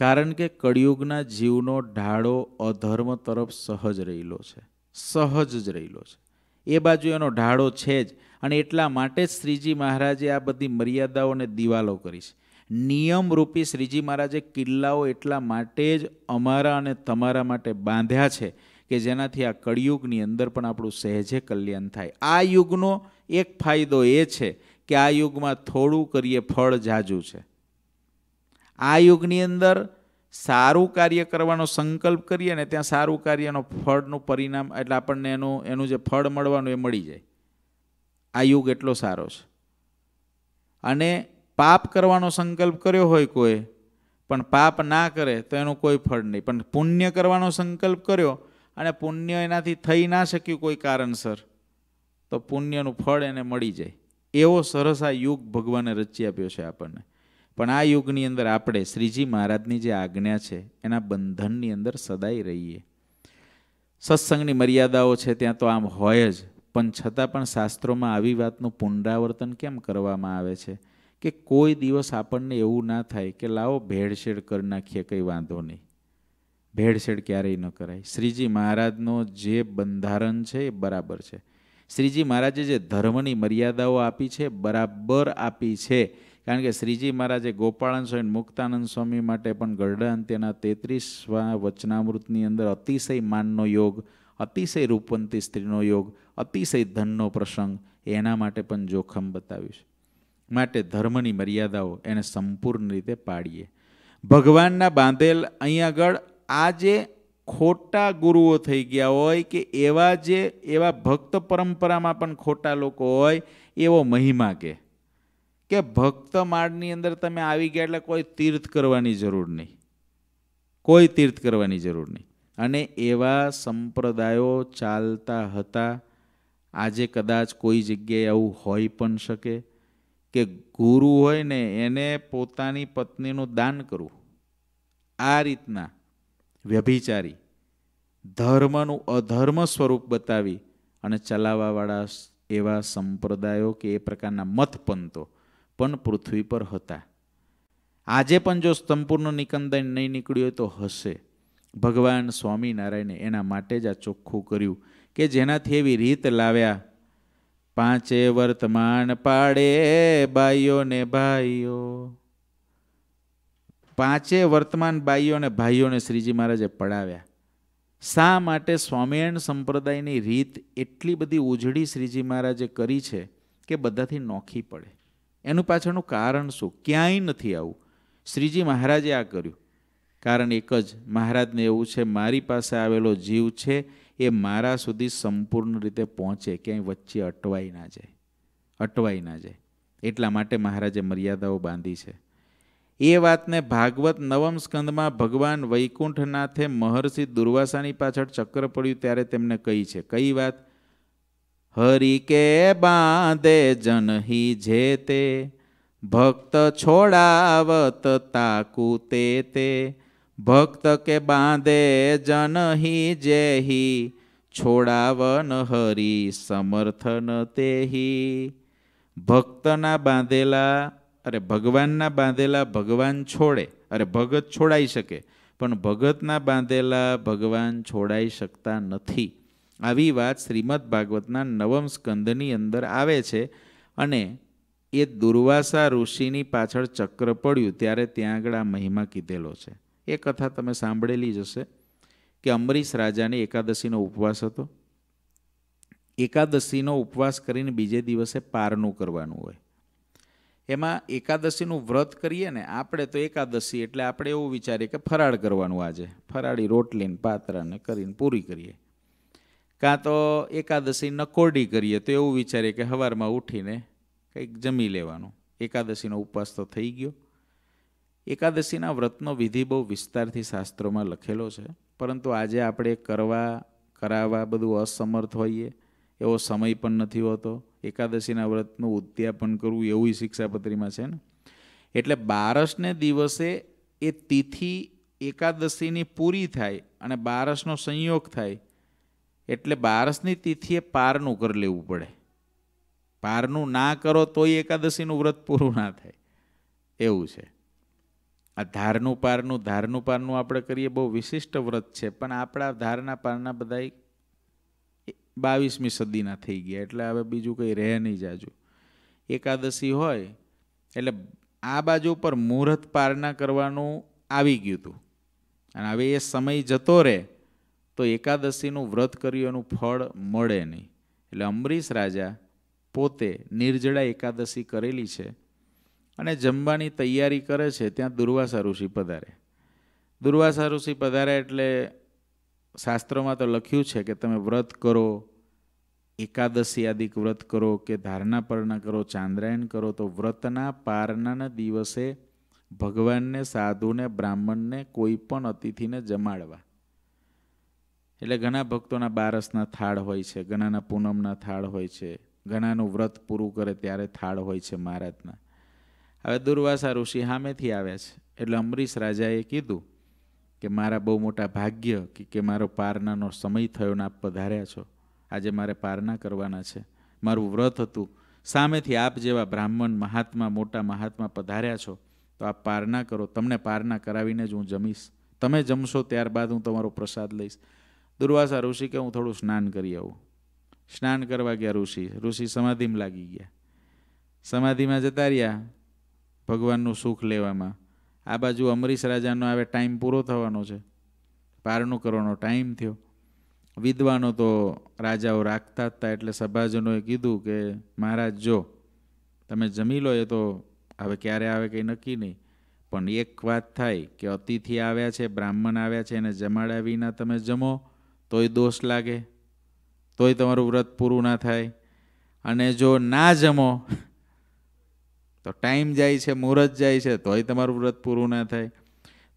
કારણ કે કળિયુગના જીવનો ઢાળો અધર્મ તરફ સહજ રહેલો છે સહજ જ રહેલો છે એ બાજુ એનો ઢાળો છે જ અને એટલા માટે જ શ્રીજી મહારાજે આ બધી મર્યાદાઓને દિવાલો કરી છે નિયમરૂપી શ્રીજી મહારાજે કિલ્લાઓ એટલા માટે જ અમારા અને તમારા માટે બાંધ્યા છે કે જેનાથી આ કળિયુગની અંદર પણ આપણું સહેજે કલ્યાણ થાય આ યુગનો એક ફાયદો એ છે કે આ યુગમાં થોડું કરીએ ફળ જાજુ છે આ યુગની અંદર સારું કાર્ય કરવાનો સંકલ્પ કરીએ ને ત્યાં સારું કાર્યનો ફળનું પરિણામ એટલે આપણને એનું એનું જે ફળ મળવાનું એ મળી જાય આ યુગ એટલો સારો છે અને પાપ કરવાનો સંકલ્પ કર્યો હોય કોઈ પણ પાપ ના કરે તો એનું કોઈ ફળ નહીં પણ પુણ્ય કરવાનો સંકલ્પ કર્યો અને પુણ્ય એનાથી થઈ ના શક્યું કોઈ કારણસર તો પુણ્યનું ફળ એને મળી જાય એવો સરસ આ યુગ ભગવાને રચી આપ્યો છે આપણને પણ આ યુગની અંદર આપણે શ્રીજી મહારાજની જે આજ્ઞા છે એના બંધનની અંદર સદાય રહીએ સત્સંગની મર્યાદાઓ છે ત્યાં તો આમ હોય જ પણ છતાં પણ શાસ્ત્રોમાં આવી વાતનું પુનરાવર્તન કેમ કરવામાં આવે છે કે કોઈ દિવસ આપણને એવું ના થાય કે લાવો ભેળસેળ કરી નાખીએ કંઈ વાંધો નહીં ભેળસેળ ક્યારેય ન કરાય શ્રીજી મહારાજનો જે બંધારણ છે એ બરાબર છે શ્રીજી મહારાજે જે ધર્મની મર્યાદાઓ આપી છે બરાબર આપી છે કારણ કે શ્રીજી મહારાજે ગોપાળન સ્વામી મુક્તાનંદ સ્વામી માટે પણ ગરડા અંત્યના તેત્રીસ વચનામૃતની અંદર અતિશય માનનો યોગ અતિશય રૂપવંતી સ્ત્રીનો યોગ અતિશય ધનનો પ્રસંગ એના માટે પણ જોખમ બતાવ્યું છે માટે ધર્મની મર્યાદાઓ એને સંપૂર્ણ રીતે પાડીએ ભગવાનના બાંધેલ અહીં આગળ આ જે ખોટા ગુરુઓ થઈ ગયા હોય કે એવા જે એવા ભક્ત પરંપરામાં પણ ખોટા લોકો હોય એવો મહિમા કે કે ભક્ત માળની અંદર તમે આવી ગયા એટલે કોઈ તીર્થ કરવાની જરૂર નહીં કોઈ તીર્થ કરવાની જરૂર નહીં અને એવા સંપ્રદાયો ચાલતા હતા આજે કદાચ કોઈ જગ્યાએ આવું હોઈ પણ શકે કે ગુરુ હોય ને એને પોતાની પત્નીનું દાન કરવું આ રીતના વ્યભિચારી ધર્મનું અધર્મ સ્વરૂપ બતાવી અને ચલાવવાવાળા એવા સંપ્રદાયો કે એ પ્રકારના મત પણ પૃથ્વી પર હતા આજે પણ જો સ્તંપૂર્ણ નિકંદન નહીં નીકળ્યો તો હશે ભગવાન સ્વામિનારાયણે એના માટે જ આ ચોખ્ખું કર્યું કે જેનાથી એવી રીત લાવ્યા પાંચે વર્તમાન પાડે બાઈઓ ને ભાઈઓ પાંચે વર્તમાન બાઈઓ અને ભાઈઓને શ્રીજી મહારાજે પડાવ્યા શા માટે સ્વામિનારાયણ સંપ્રદાયની રીત એટલી બધી ઉજળી શ્રીજી મહારાજે કરી છે કે બધાથી નોખી પડે એનું પાછળનું કારણ શું ક્યાંય નથી આવું શ્રીજી મહારાજે આ કર્યું કારણ એક જ મહારાજને એવું છે મારી પાસે આવેલો જીવ છે એ મારા સુધી સંપૂર્ણ રીતે પહોંચે ક્યાંય વચ્ચે અટવાઈ ના જાય અટવાઈ ના જાય એટલા માટે મહારાજે મર્યાદાઓ બાંધી છે એ વાતને ભાગવત નવમ સ્કંદમાં ભગવાન વૈકુંઠનાથે મહર્ષિ દુર્વાસાની પાછળ ચક્ર પડ્યું ત્યારે તેમને કહી છે કઈ વાત હરિ કે બાંધે જનહી જે તે ભક્ત છોડાવત તાકુ તે તે ભક્ત કે બાંધે જનહી જેહી છોડાવન હરિ સમર્થન તેહી ભક્તના બાંધેલા અરે ભગવાનના બાંધેલા ભગવાન છોડે અરે ભગત છોડાઈ શકે પણ ભગતના બાંધેલા ભગવાન છોડાઈ શકતા નથી આવી વાત શ્રીમદ ભાગવતના નવમ સ્કંદની અંદર આવે છે અને એ દુર્વાસા ઋષિની પાછળ ચક્ર પડ્યું ત્યારે ત્યાં આગળ આ મહિમા કીધેલો છે એ કથા તમે સાંભળેલી જ હશે કે અમરીશ રાજાને એકાદશીનો ઉપવાસ હતો એકાદશીનો ઉપવાસ કરીને બીજે દિવસે પારનું કરવાનું હોય એમાં એકાદશીનું વ્રત કરીએ ને આપણે તો એકાદશી એટલે આપણે એવું વિચારીએ કે ફરાળ કરવાનું આજે ફરાળી રોટલીને પાત્રાને કરીને પૂરી કરીએ કાં તો એકાદશી નકોરડી કરીએ તો એવું વિચારીએ કે હવારમાં ઉઠીને કંઈક જમી લેવાનું એકાદશીનો ઉપવાસ તો થઈ ગયો એકાદશીના વ્રતનો વિધિ બહુ વિસ્તારથી શાસ્ત્રોમાં લખેલો છે પરંતુ આજે આપણે કરવા કરાવવા બધું અસમર્થ હોઈએ એવો સમય પણ નથી હોતો એકાદશીના વ્રતનું ઉદ્યાપન કરવું એવું શિક્ષાપત્રીમાં છે ને એટલે બારસને દિવસે એ તિથિ એકાદશીની પૂરી થાય અને બારસનો સંયોગ થાય એટલે બારસની તિથિએ પારનું કર લેવું પડે પારનું ના કરો તોય એકાદશીનું વ્રત પૂરું ના થાય એવું છે આ ધારનું પારનું ધારનું પારનું આપણે કરીએ બહુ વિશિષ્ટ વ્રત છે પણ આપણા ધારના પારના બધા બાવીસમી સદીના થઈ ગયા એટલે હવે બીજું કંઈ રહે નહીં જાજુ એકાદશી હોય એટલે આ બાજુ પર મુહૂર્ત પારના કરવાનું આવી ગયું હતું અને હવે એ સમય જતો રહે તો એકાદશીનું વ્રત કર્યું એનું ફળ મળે નહીં એટલે અમરીશ રાજા પોતે નિર્જળા એકાદશી કરેલી છે અને જમવાની તૈયારી કરે છે ત્યાં દુર્વાસા ઋષિ પધારે દુર્વાસા ઋષિ પધારે એટલે શાસ્ત્રોમાં તો લખ્યું છે કે તમે વ્રત કરો એકાદશી આદિક વ્રત કરો કે ધારણા પરણા કરો ચાંદ્રાયણ કરો તો વ્રતના પારણાના દિવસે ભગવાનને સાધુને બ્રાહ્મણને કોઈ પણ અતિથિને જમાડવા એટલે ઘણા ભક્તોના બારસના થાળ હોય છે ઘણાના પૂનમના થાળ હોય છે ઘણાનું વ્રત પૂરું કરે ત્યારે થાળ હોય છે મહારાજના હવે દુર્વાસા ઋષિ સામેથી આવ્યા છે એટલે અમરીશ રાજાએ કીધું કે મારા બહુ મોટા ભાગ્ય કે મારો પારનાનો સમય થયો ને આપ પધાર્યા છો આજે મારે પારના કરવાના છે મારું વ્રત હતું સામેથી આપ જેવા બ્રાહ્મણ મહાત્મા મોટા મહાત્મા પધાર્યા છો તો આપ પારના કરો તમને પારના કરાવીને જ હું જમીશ તમે જમશો ત્યારબાદ હું તમારો પ્રસાદ લઈશ દુર્વાસા ઋષિ કે હું થોડું સ્નાન કરી આવું સ્નાન કરવા ગયા ઋષિ ઋષિ સમાધિમાં લાગી ગયા સમાધિમાં જતા રહ્યા ભગવાનનું સુખ લેવામાં આ બાજુ અમરીશ રાજાનો હવે ટાઈમ પૂરો થવાનો છે પારણું કરવાનો ટાઈમ થયો વિદ્વાનો તો રાજાઓ રાખતા હતા એટલે સભાજનોએ કીધું કે મહારાજ જો તમે જમી લો એ તો હવે ક્યારે આવે કંઈ નક્કી નહીં પણ એક વાત થાય કે અતિથિ આવ્યા છે બ્રાહ્મણ આવ્યા છે એને જમાડ્યા વિના તમે જમો તોય દોષ લાગે તોય તમારું વ્રત પૂરું ના થાય અને જો ના જમો તો ટાઈમ જાય છે મુહૂર્ત જાય છે તોય તમારું વ્રત પૂરું ના થાય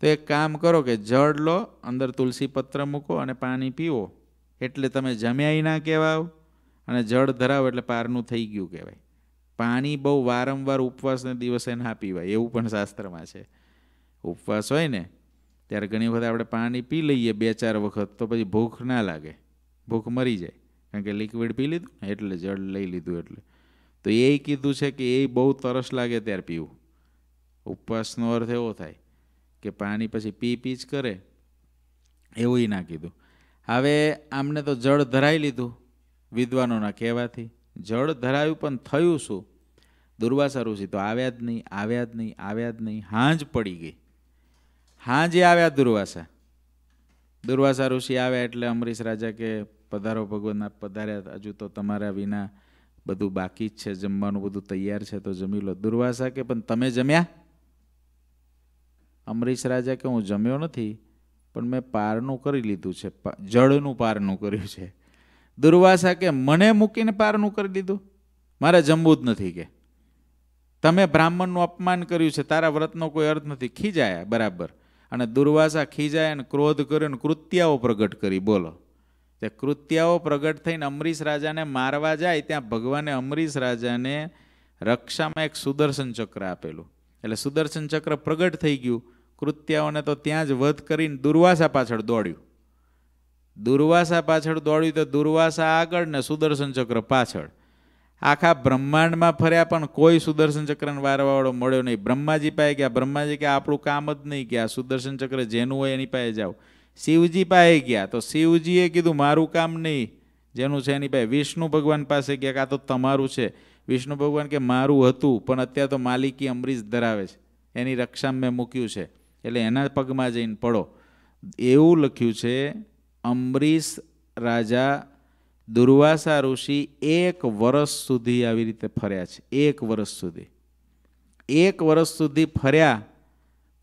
તો એક કામ કરો કે જળ લો અંદર તુલસી પત્ર મૂકો અને પાણી પીવો એટલે તમે જમ્યાય ના કહેવાઓ અને જળ ધરાવો એટલે પારનું થઈ ગયું કહેવાય પાણી બહુ વારંવાર ઉપવાસને દિવસે ના પીવાય એવું પણ શાસ્ત્રમાં છે ઉપવાસ હોય ને ત્યારે ઘણી વખત આપણે પાણી પી લઈએ બે ચાર વખત તો પછી ભૂખ ના લાગે ભૂખ મરી જાય કારણ કે લિક્વિડ પી લીધું ને એટલે જળ લઈ લીધું એટલે તો એ કીધું છે કે એ બહુ તરસ લાગે ત્યારે પીવું ઉપવાસનો અર્થ એવો થાય કે પાણી પછી પી પી જ કરે એવું ના કીધું હવે આમને તો જળ ધરાઈ લીધું વિદ્વાનોના કહેવાથી જળ ધરાવ્યું પણ થયું શું દુર્વાસા ઋષિ તો આવ્યા જ નહીં આવ્યા જ નહીં આવ્યા જ નહીં હાંજ પડી ગઈ હા હાંજે આવ્યા દુર્વાસા દુર્વાસા ઋષિ આવ્યા એટલે અમરીશ રાજા કે પધારો ભગવાનના પધાર્યા હજુ તો તમારા વિના બધું બાકી જ છે જમવાનું બધું તૈયાર છે તો જમી લો દુર્વાસા કે પણ તમે જમ્યા અમરીશ રાજા કે હું જમ્યો નથી પણ મેં પારનું કરી લીધું છે જળનું પારનું કર્યું છે દુર્વાસા કે મને મૂકીને પારનું કરી દીધું મારે જમવું જ નથી કે તમે બ્રાહ્મણનું અપમાન કર્યું છે તારા વ્રતનો કોઈ અર્થ નથી ખીજાયા બરાબર અને દુર્વાસા ખીજાય અને ક્રોધ કર્યો અને કૃત્યાઓ પ્રગટ કરી બોલો તે કૃત્યાઓ પ્રગટ થઈને અમરીશ રાજાને મારવા જાય ત્યાં ભગવાને અમરીશ રાજાને રક્ષામાં એક સુદર્શન ચક્ર આપેલું એટલે સુદર્શન ચક્ર પ્રગટ થઈ ગયું કૃત્યાઓને તો ત્યાં જ વધ કરીને દુર્વાસા પાછળ દોડ્યું દુર્વાસા પાછળ દોડ્યું તો દુર્વાસા આગળ ને સુદર્શન ચક્ર પાછળ આખા બ્રહ્માંડમાં ફર્યા પણ કોઈ સુદર્શન ચક્રને વારવાવાળો મળ્યો નહીં બ્રહ્માજી પાસે ગયા બ્રહ્માજી કે આપણું કામ જ નહીં ગયા સુદર્શન ચક્ર જેનું હોય એની પાસે જાઓ શિવજી પાસે ગયા તો શિવજીએ કીધું મારું કામ નહીં જેનું છે એની પાસે વિષ્ણુ ભગવાન પાસે ગયા કાં તો તમારું છે વિષ્ણુ ભગવાન કે મારું હતું પણ અત્યારે તો માલિકી અમરીશ ધરાવે છે એની રક્ષા મેં મૂક્યું છે એટલે એના પગમાં જઈને પડો એવું લખ્યું છે અમરીશ રાજા દુર્વાસા ઋષિ એક વર્ષ સુધી આવી રીતે ફર્યા છે એક વર્ષ સુધી એક વર્ષ સુધી ફર્યા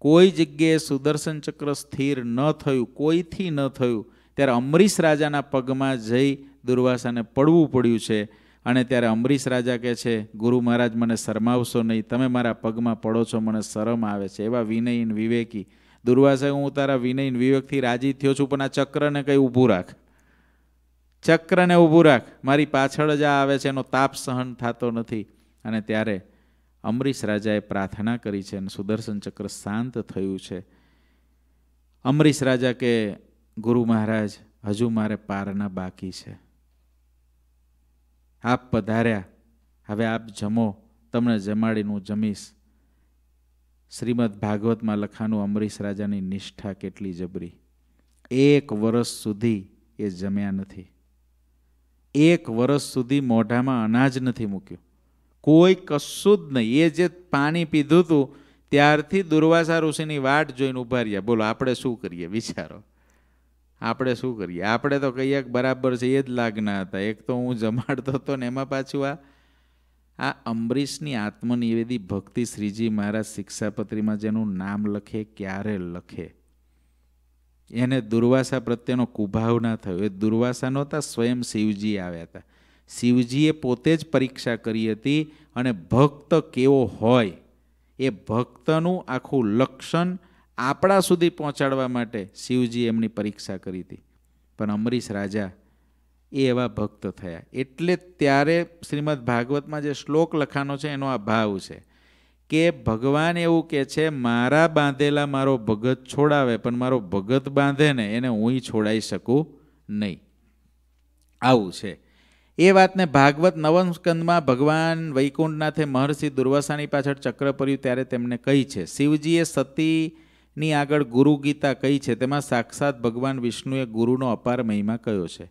કોઈ જગ્યાએ સુદર્શન ચક્ર સ્થિર ન થયું કોઈથી ન થયું ત્યારે અમરીશ રાજાના પગમાં જઈ દુર્વાસાને પડવું પડ્યું છે અને ત્યારે અમરીશ રાજા કહે છે ગુરુ મહારાજ મને શરમાવશો નહીં તમે મારા પગમાં પડો છો મને શરમ આવે છે એવા વિનયન વિવેકી દુર્વાસા હું તારા વિનયન વિવેકથી રાજી થયો છું પણ આ ચક્રને કંઈ ઊભું રાખ ચક્રને ઊભું રાખ મારી પાછળ જ આવે છે એનો તાપ સહન થતો નથી અને ત્યારે અમરીશ રાજાએ પ્રાર્થના કરી છે અને સુદર્શન ચક્ર શાંત થયું છે અમરીશ રાજા કે ગુરુ મહારાજ હજુ મારે પારના બાકી છે આપ પધાર્યા હવે આપ જમો તમને જમાડીને હું જમીશ શ્રીમદ ભાગવતમાં લખાનું અમરીશ રાજાની નિષ્ઠા કેટલી જબરી એક વર્ષ સુધી એ જમ્યા નથી એક વર્ષ સુધી મોઢામાં અનાજ નથી મૂક્યું કોઈ કશું જ નહીં એ જે પાણી પીધું હતું ત્યારથી દુર્વાસા ઋષિની વાટ જોઈને ઉભા રહ્યા બોલો આપણે શું કરીએ વિચારો આપણે શું કરીએ આપણે તો કહીએ બરાબર છે એ જ લાગના હતા એક તો હું જમાડતો હતો ને એમાં પાછું આ આ અંબરીશની આત્મનિવેદી ભક્તિ શ્રીજી મહારાજ શિક્ષાપત્રીમાં જેનું નામ લખે ક્યારે લખે એને દુર્વાસા પ્રત્યેનો કુભાવ ના થયો એ દુર્વાસા નહોતા સ્વયં શિવજી આવ્યા હતા શિવજીએ પોતે જ પરીક્ષા કરી હતી અને ભક્ત કેવો હોય એ ભક્તનું આખું લક્ષણ આપણા સુધી પહોંચાડવા માટે શિવજી એમની પરીક્ષા કરી હતી પણ અમરીશ રાજા એ એવા ભક્ત થયા એટલે ત્યારે શ્રીમદ ભાગવતમાં જે શ્લોક લખાનો છે એનો આ ભાવ છે કે ભગવાન એવું કહે છે મારા બાંધેલા મારો ભગત છોડાવે પણ મારો ભગત બાંધે ને એને હું છોડાઈ શકું નહીં આવું છે એ વાતને ભાગવત નવમ સ્કંદમાં ભગવાન વૈકુંઠનાથે મહર્ષિ દુર્વાસાની પાછળ ચક્ર પર્યું ત્યારે તેમણે કહી છે શિવજીએ સતીની આગળ ગુરુ ગીતા કહી છે તેમાં સાક્ષાત ભગવાન વિષ્ણુએ ગુરુનો અપાર મહિમા કયો છે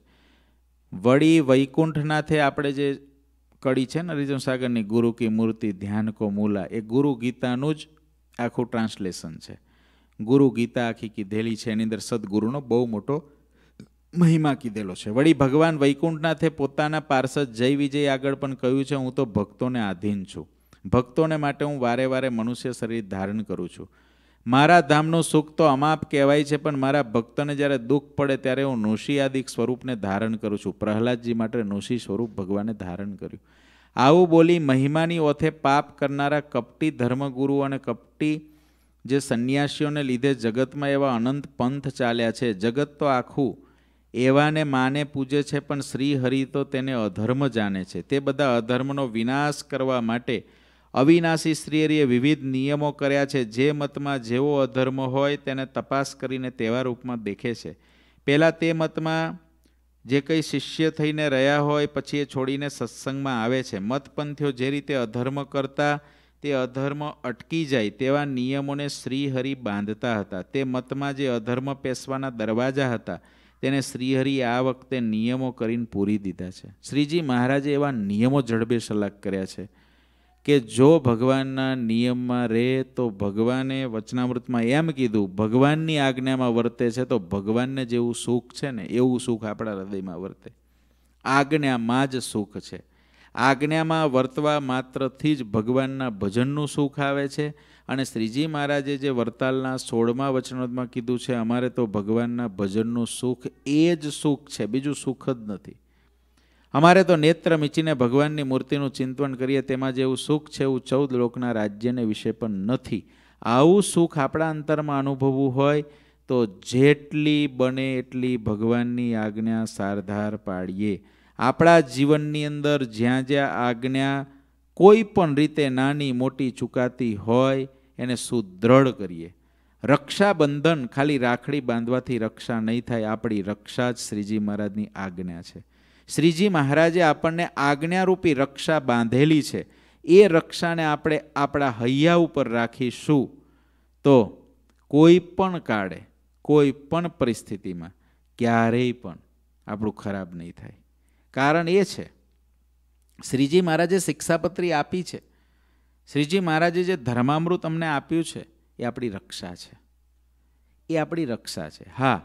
વળી વૈકુંઠનાથે આપણે જે કડી છે ને અરિજન સાગરની ગુરુ કી મૂર્તિ ધ્યાન કો મૂલા એ ગુરુ ગીતાનું જ આખું ટ્રાન્સલેશન છે ગુરુ ગીતા આખી કીધેલી છે એની અંદર સદગુરુનો બહુ મોટો મહિમા કીધેલો છે વળી ભગવાન વૈકુંઠનાથે પોતાના પાર્ષદ જય વિજય આગળ પણ કહ્યું છે હું તો ભક્તોને આધીન છું ભક્તોને માટે હું વારે વારે મનુષ્ય શરીર ધારણ કરું છું મારા ધામનું સુખ તો અમાપ કહેવાય છે પણ મારા ભક્તને જ્યારે દુઃખ પડે ત્યારે હું નોશિયાદિક સ્વરૂપને ધારણ કરું છું પ્રહલાદજી માટે નોશી સ્વરૂપ ભગવાને ધારણ કર્યું આવું બોલી મહિમાની ઓથે પાપ કરનારા કપટી ધર્મગુરુ અને કપટી જે સંન્યાસીઓને લીધે જગતમાં એવા અનંત પંથ ચાલ્યા છે જગત તો આખું એવાને માને પૂજે છે પણ શ્રીહરિ તો તેને અધર્મ જાણે છે તે બધા અધર્મનો વિનાશ કરવા માટે અવિનાશી શ્રીહરિએ વિવિધ નિયમો કર્યા છે જે મતમાં જેવો અધર્મ હોય તેને તપાસ કરીને તેવા રૂપમાં દેખે છે પહેલાં તે મતમાં જે કંઈ શિષ્ય થઈને રહ્યા હોય પછી એ છોડીને સત્સંગમાં આવે છે મતપંથીઓ જે રીતે અધર્મ કરતા તે અધર્મ અટકી જાય તેવા નિયમોને શ્રીહરિ બાંધતા હતા તે મતમાં જે અધર્મ પેશવાના દરવાજા હતા તેને શ્રીહરિ આ વખતે નિયમો કરીને પૂરી દીધા છે શ્રીજી મહારાજે એવા નિયમો જડબે સલાક કર્યા છે કે જો ભગવાનના નિયમમાં રહે તો ભગવાને વચનામૃતમાં એમ કીધું ભગવાનની આજ્ઞામાં વર્તે છે તો ભગવાનને જેવું સુખ છે ને એવું સુખ આપણા હૃદયમાં વર્તે આજ્ઞામાં જ સુખ છે આજ્ઞામાં વર્તવા માત્રથી જ ભગવાનના ભજનનું સુખ આવે છે અને શ્રીજી મહારાજે જે વર્તાલના સોળમા વચનોદમાં કીધું છે અમારે તો ભગવાનના ભજનનું સુખ એ જ સુખ છે બીજું સુખ જ નથી અમારે તો નેત્ર મીચીને ભગવાનની મૂર્તિનું ચિંતન કરીએ તેમાં જેવું સુખ છે એવું ચૌદ લોકના રાજ્યને વિશે પણ નથી આવું સુખ આપણા અંતરમાં અનુભવવું હોય તો જેટલી બને એટલી ભગવાનની આજ્ઞા સારધાર પાડીએ આપણા જીવનની અંદર જ્યાં જ્યાં આજ્ઞા કોઈ પણ રીતે નાની મોટી ચૂકાતી હોય એને સુદ્રઢ કરીએ રક્ષાબંધન ખાલી રાખડી બાંધવાથી રક્ષા નહીં થાય આપણી રક્ષા જ શ્રીજી મહારાજની આજ્ઞા છે શ્રીજી મહારાજે આપણને આજ્ઞારૂપી રક્ષા બાંધેલી છે એ રક્ષાને આપણે આપણા હૈયા ઉપર રાખીશું તો કોઈ પણ કાળે કોઈ પણ પરિસ્થિતિમાં ક્યારેય પણ આપણું ખરાબ નહીં થાય કારણ એ છે શ્રીજી મહારાજે શિક્ષાપત્રી આપી છે શ્રીજી મહારાજે જે ધર્મામૃત અમને આપ્યું છે એ આપણી રક્ષા છે એ આપણી રક્ષા છે હા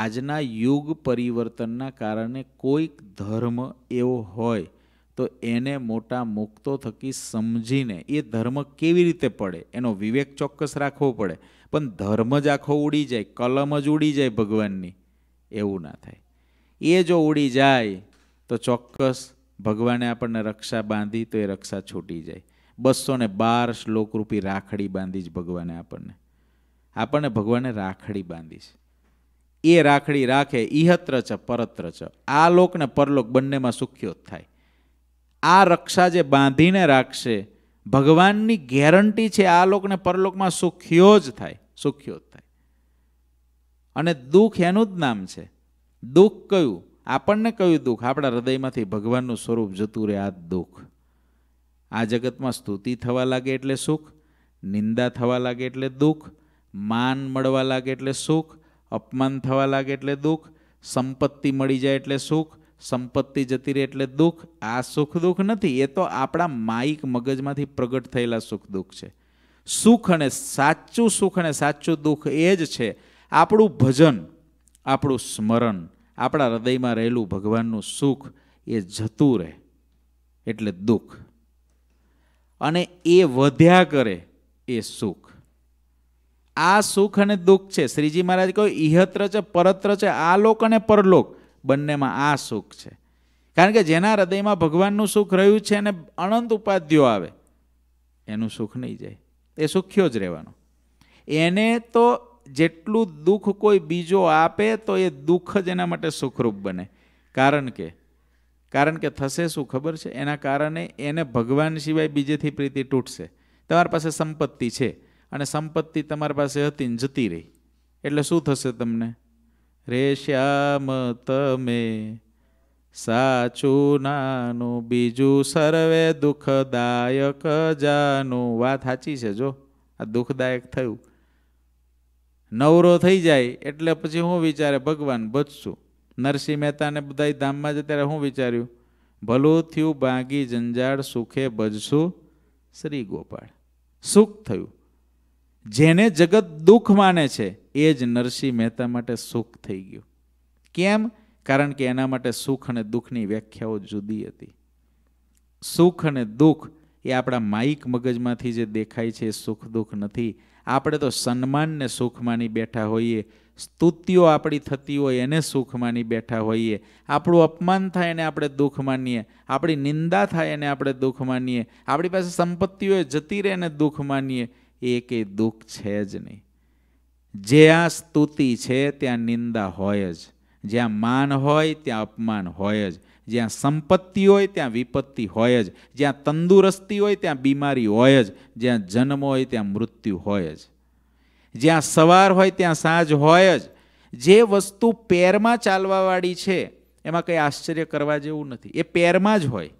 આજના યુગ પરિવર્તનના કારણે કોઈક ધર્મ એવો હોય તો એને મોટા મુક્તો થકી સમજીને એ ધર્મ કેવી રીતે પડે એનો વિવેક ચોક્કસ રાખવો પડે પણ ધર્મ જ આખો ઉડી જાય કલમ જ ઉડી જાય ભગવાનની એવું ના થાય એ જો ઉડી જાય તો ચોક્કસ ભગવાને આપણને રક્ષા બાંધી તો એ રક્ષા છૂટી જાય બસો ને બાર શ્લોકરૂપી રાખડી બાંધી જ ભગવાને આપણને આપણને ભગવાને રાખડી બાંધી છે એ રાખડી રાખે ઈહત્ર છે પરત્ર છે આ લોકને પરલોક બંનેમાં સુખ્યો થાય આ રક્ષા જે બાંધીને રાખશે ભગવાનની ગેરંટી છે આ લોકને પરલોકમાં સુખ્યો જ થાય સુખ્યો જ થાય અને દુઃખ એનું જ નામ છે દુઃખ કયું આપણને કયું દુઃખ આપણા હૃદયમાંથી ભગવાનનું સ્વરૂપ જતું રહે આ દુઃખ આ જગતમાં સ્તુતિ થવા લાગે એટલે સુખ નિંદા થવા લાગે એટલે દુઃખ માન મળવા લાગે એટલે સુખ અપમાન થવા લાગે એટલે દુઃખ સંપત્તિ મળી જાય એટલે સુખ સંપત્તિ જતી રહે એટલે દુઃખ આ સુખ દુઃખ નથી એ તો આપણા માઇક મગજમાંથી પ્રગટ થયેલા સુખ દુઃખ છે સુખ અને સાચું સુખ અને સાચું દુઃખ એ જ છે આપણું ભજન આપણું સ્મરણ આપણા હૃદયમાં રહેલું ભગવાનનું સુખ એ જતું રહે એટલે દુઃખ અને એ વધ્યા કરે એ સુખ આ સુખ અને દુઃખ છે શ્રીજી મહારાજ કહ્યું ઇહત્ર છે પરત્ર છે આ લોક અને પરલોક બંનેમાં આ સુખ છે કારણ કે જેના હૃદયમાં ભગવાનનું સુખ રહ્યું છે અને અનંત ઉપાધ્યો આવે એનું સુખ નહીં જાય એ સુખ્યો જ રહેવાનો એને તો જેટલું દુઃખ કોઈ બીજો આપે તો એ દુઃખ જ એના માટે સુખરૂપ બને કારણ કે કારણ કે થશે શું ખબર છે એના કારણે એને ભગવાન સિવાય બીજેથી પ્રીતિ તૂટશે તમારી પાસે સંપત્તિ છે અને સંપત્તિ તમારી પાસે હતી ને જતી રહી એટલે શું થશે તમને રે શ્યામ તમે સાચું નાનું બીજું સર્વે દુઃખદાયક જાનું વાત સાચી છે જો આ દુઃખદાયક થયું નવરો થઈ જાય એટલે પછી હું વિચારે ભગવાન બચશું નરસિંહ મહેતાને બધા ધામમાં જ ત્યારે હું વિચાર્યું ભલું થયું બાગી જંજાળ સુખે ભજશું શ્રી ગોપાળ સુખ થયું જેને જગત દુઃખ માને છે એ જ નરસિંહ મહેતા માટે સુખ થઈ ગયું કેમ કારણ કે એના માટે સુખ અને દુઃખની વ્યાખ્યાઓ જુદી હતી સુખ અને દુઃખ એ આપણા માઇક મગજમાંથી જે દેખાય છે એ સુખ દુઃખ નથી આપણે તો સન્માનને સુખ માની બેઠા હોઈએ સ્તુતિઓ આપણી થતી હોય એને સુખ માની બેઠા હોઈએ આપણું અપમાન થાય એને આપણે દુઃખ માનીએ આપણી નિંદા થાય એને આપણે દુઃખ માનીએ આપણી પાસે સંપત્તિઓ જતી રહે એને દુઃખ માનીએ એ કે દુઃખ છે જ નહીં જે આ સ્તુતિ છે ત્યાં નિંદા હોય જ જ્યાં માન હોય ત્યાં અપમાન હોય જ જ્યાં સંપત્તિ હોય ત્યાં વિપત્તિ હોય જ જ્યાં તંદુરસ્તી હોય ત્યાં બીમારી હોય જ જ્યાં જન્મ હોય ત્યાં મૃત્યુ હોય જ જ્યાં સવાર હોય ત્યાં સાંજ હોય જ જે વસ્તુ પેરમાં ચાલવાવાળી છે એમાં કંઈ આશ્ચર્ય કરવા જેવું નથી એ પેરમાં જ હોય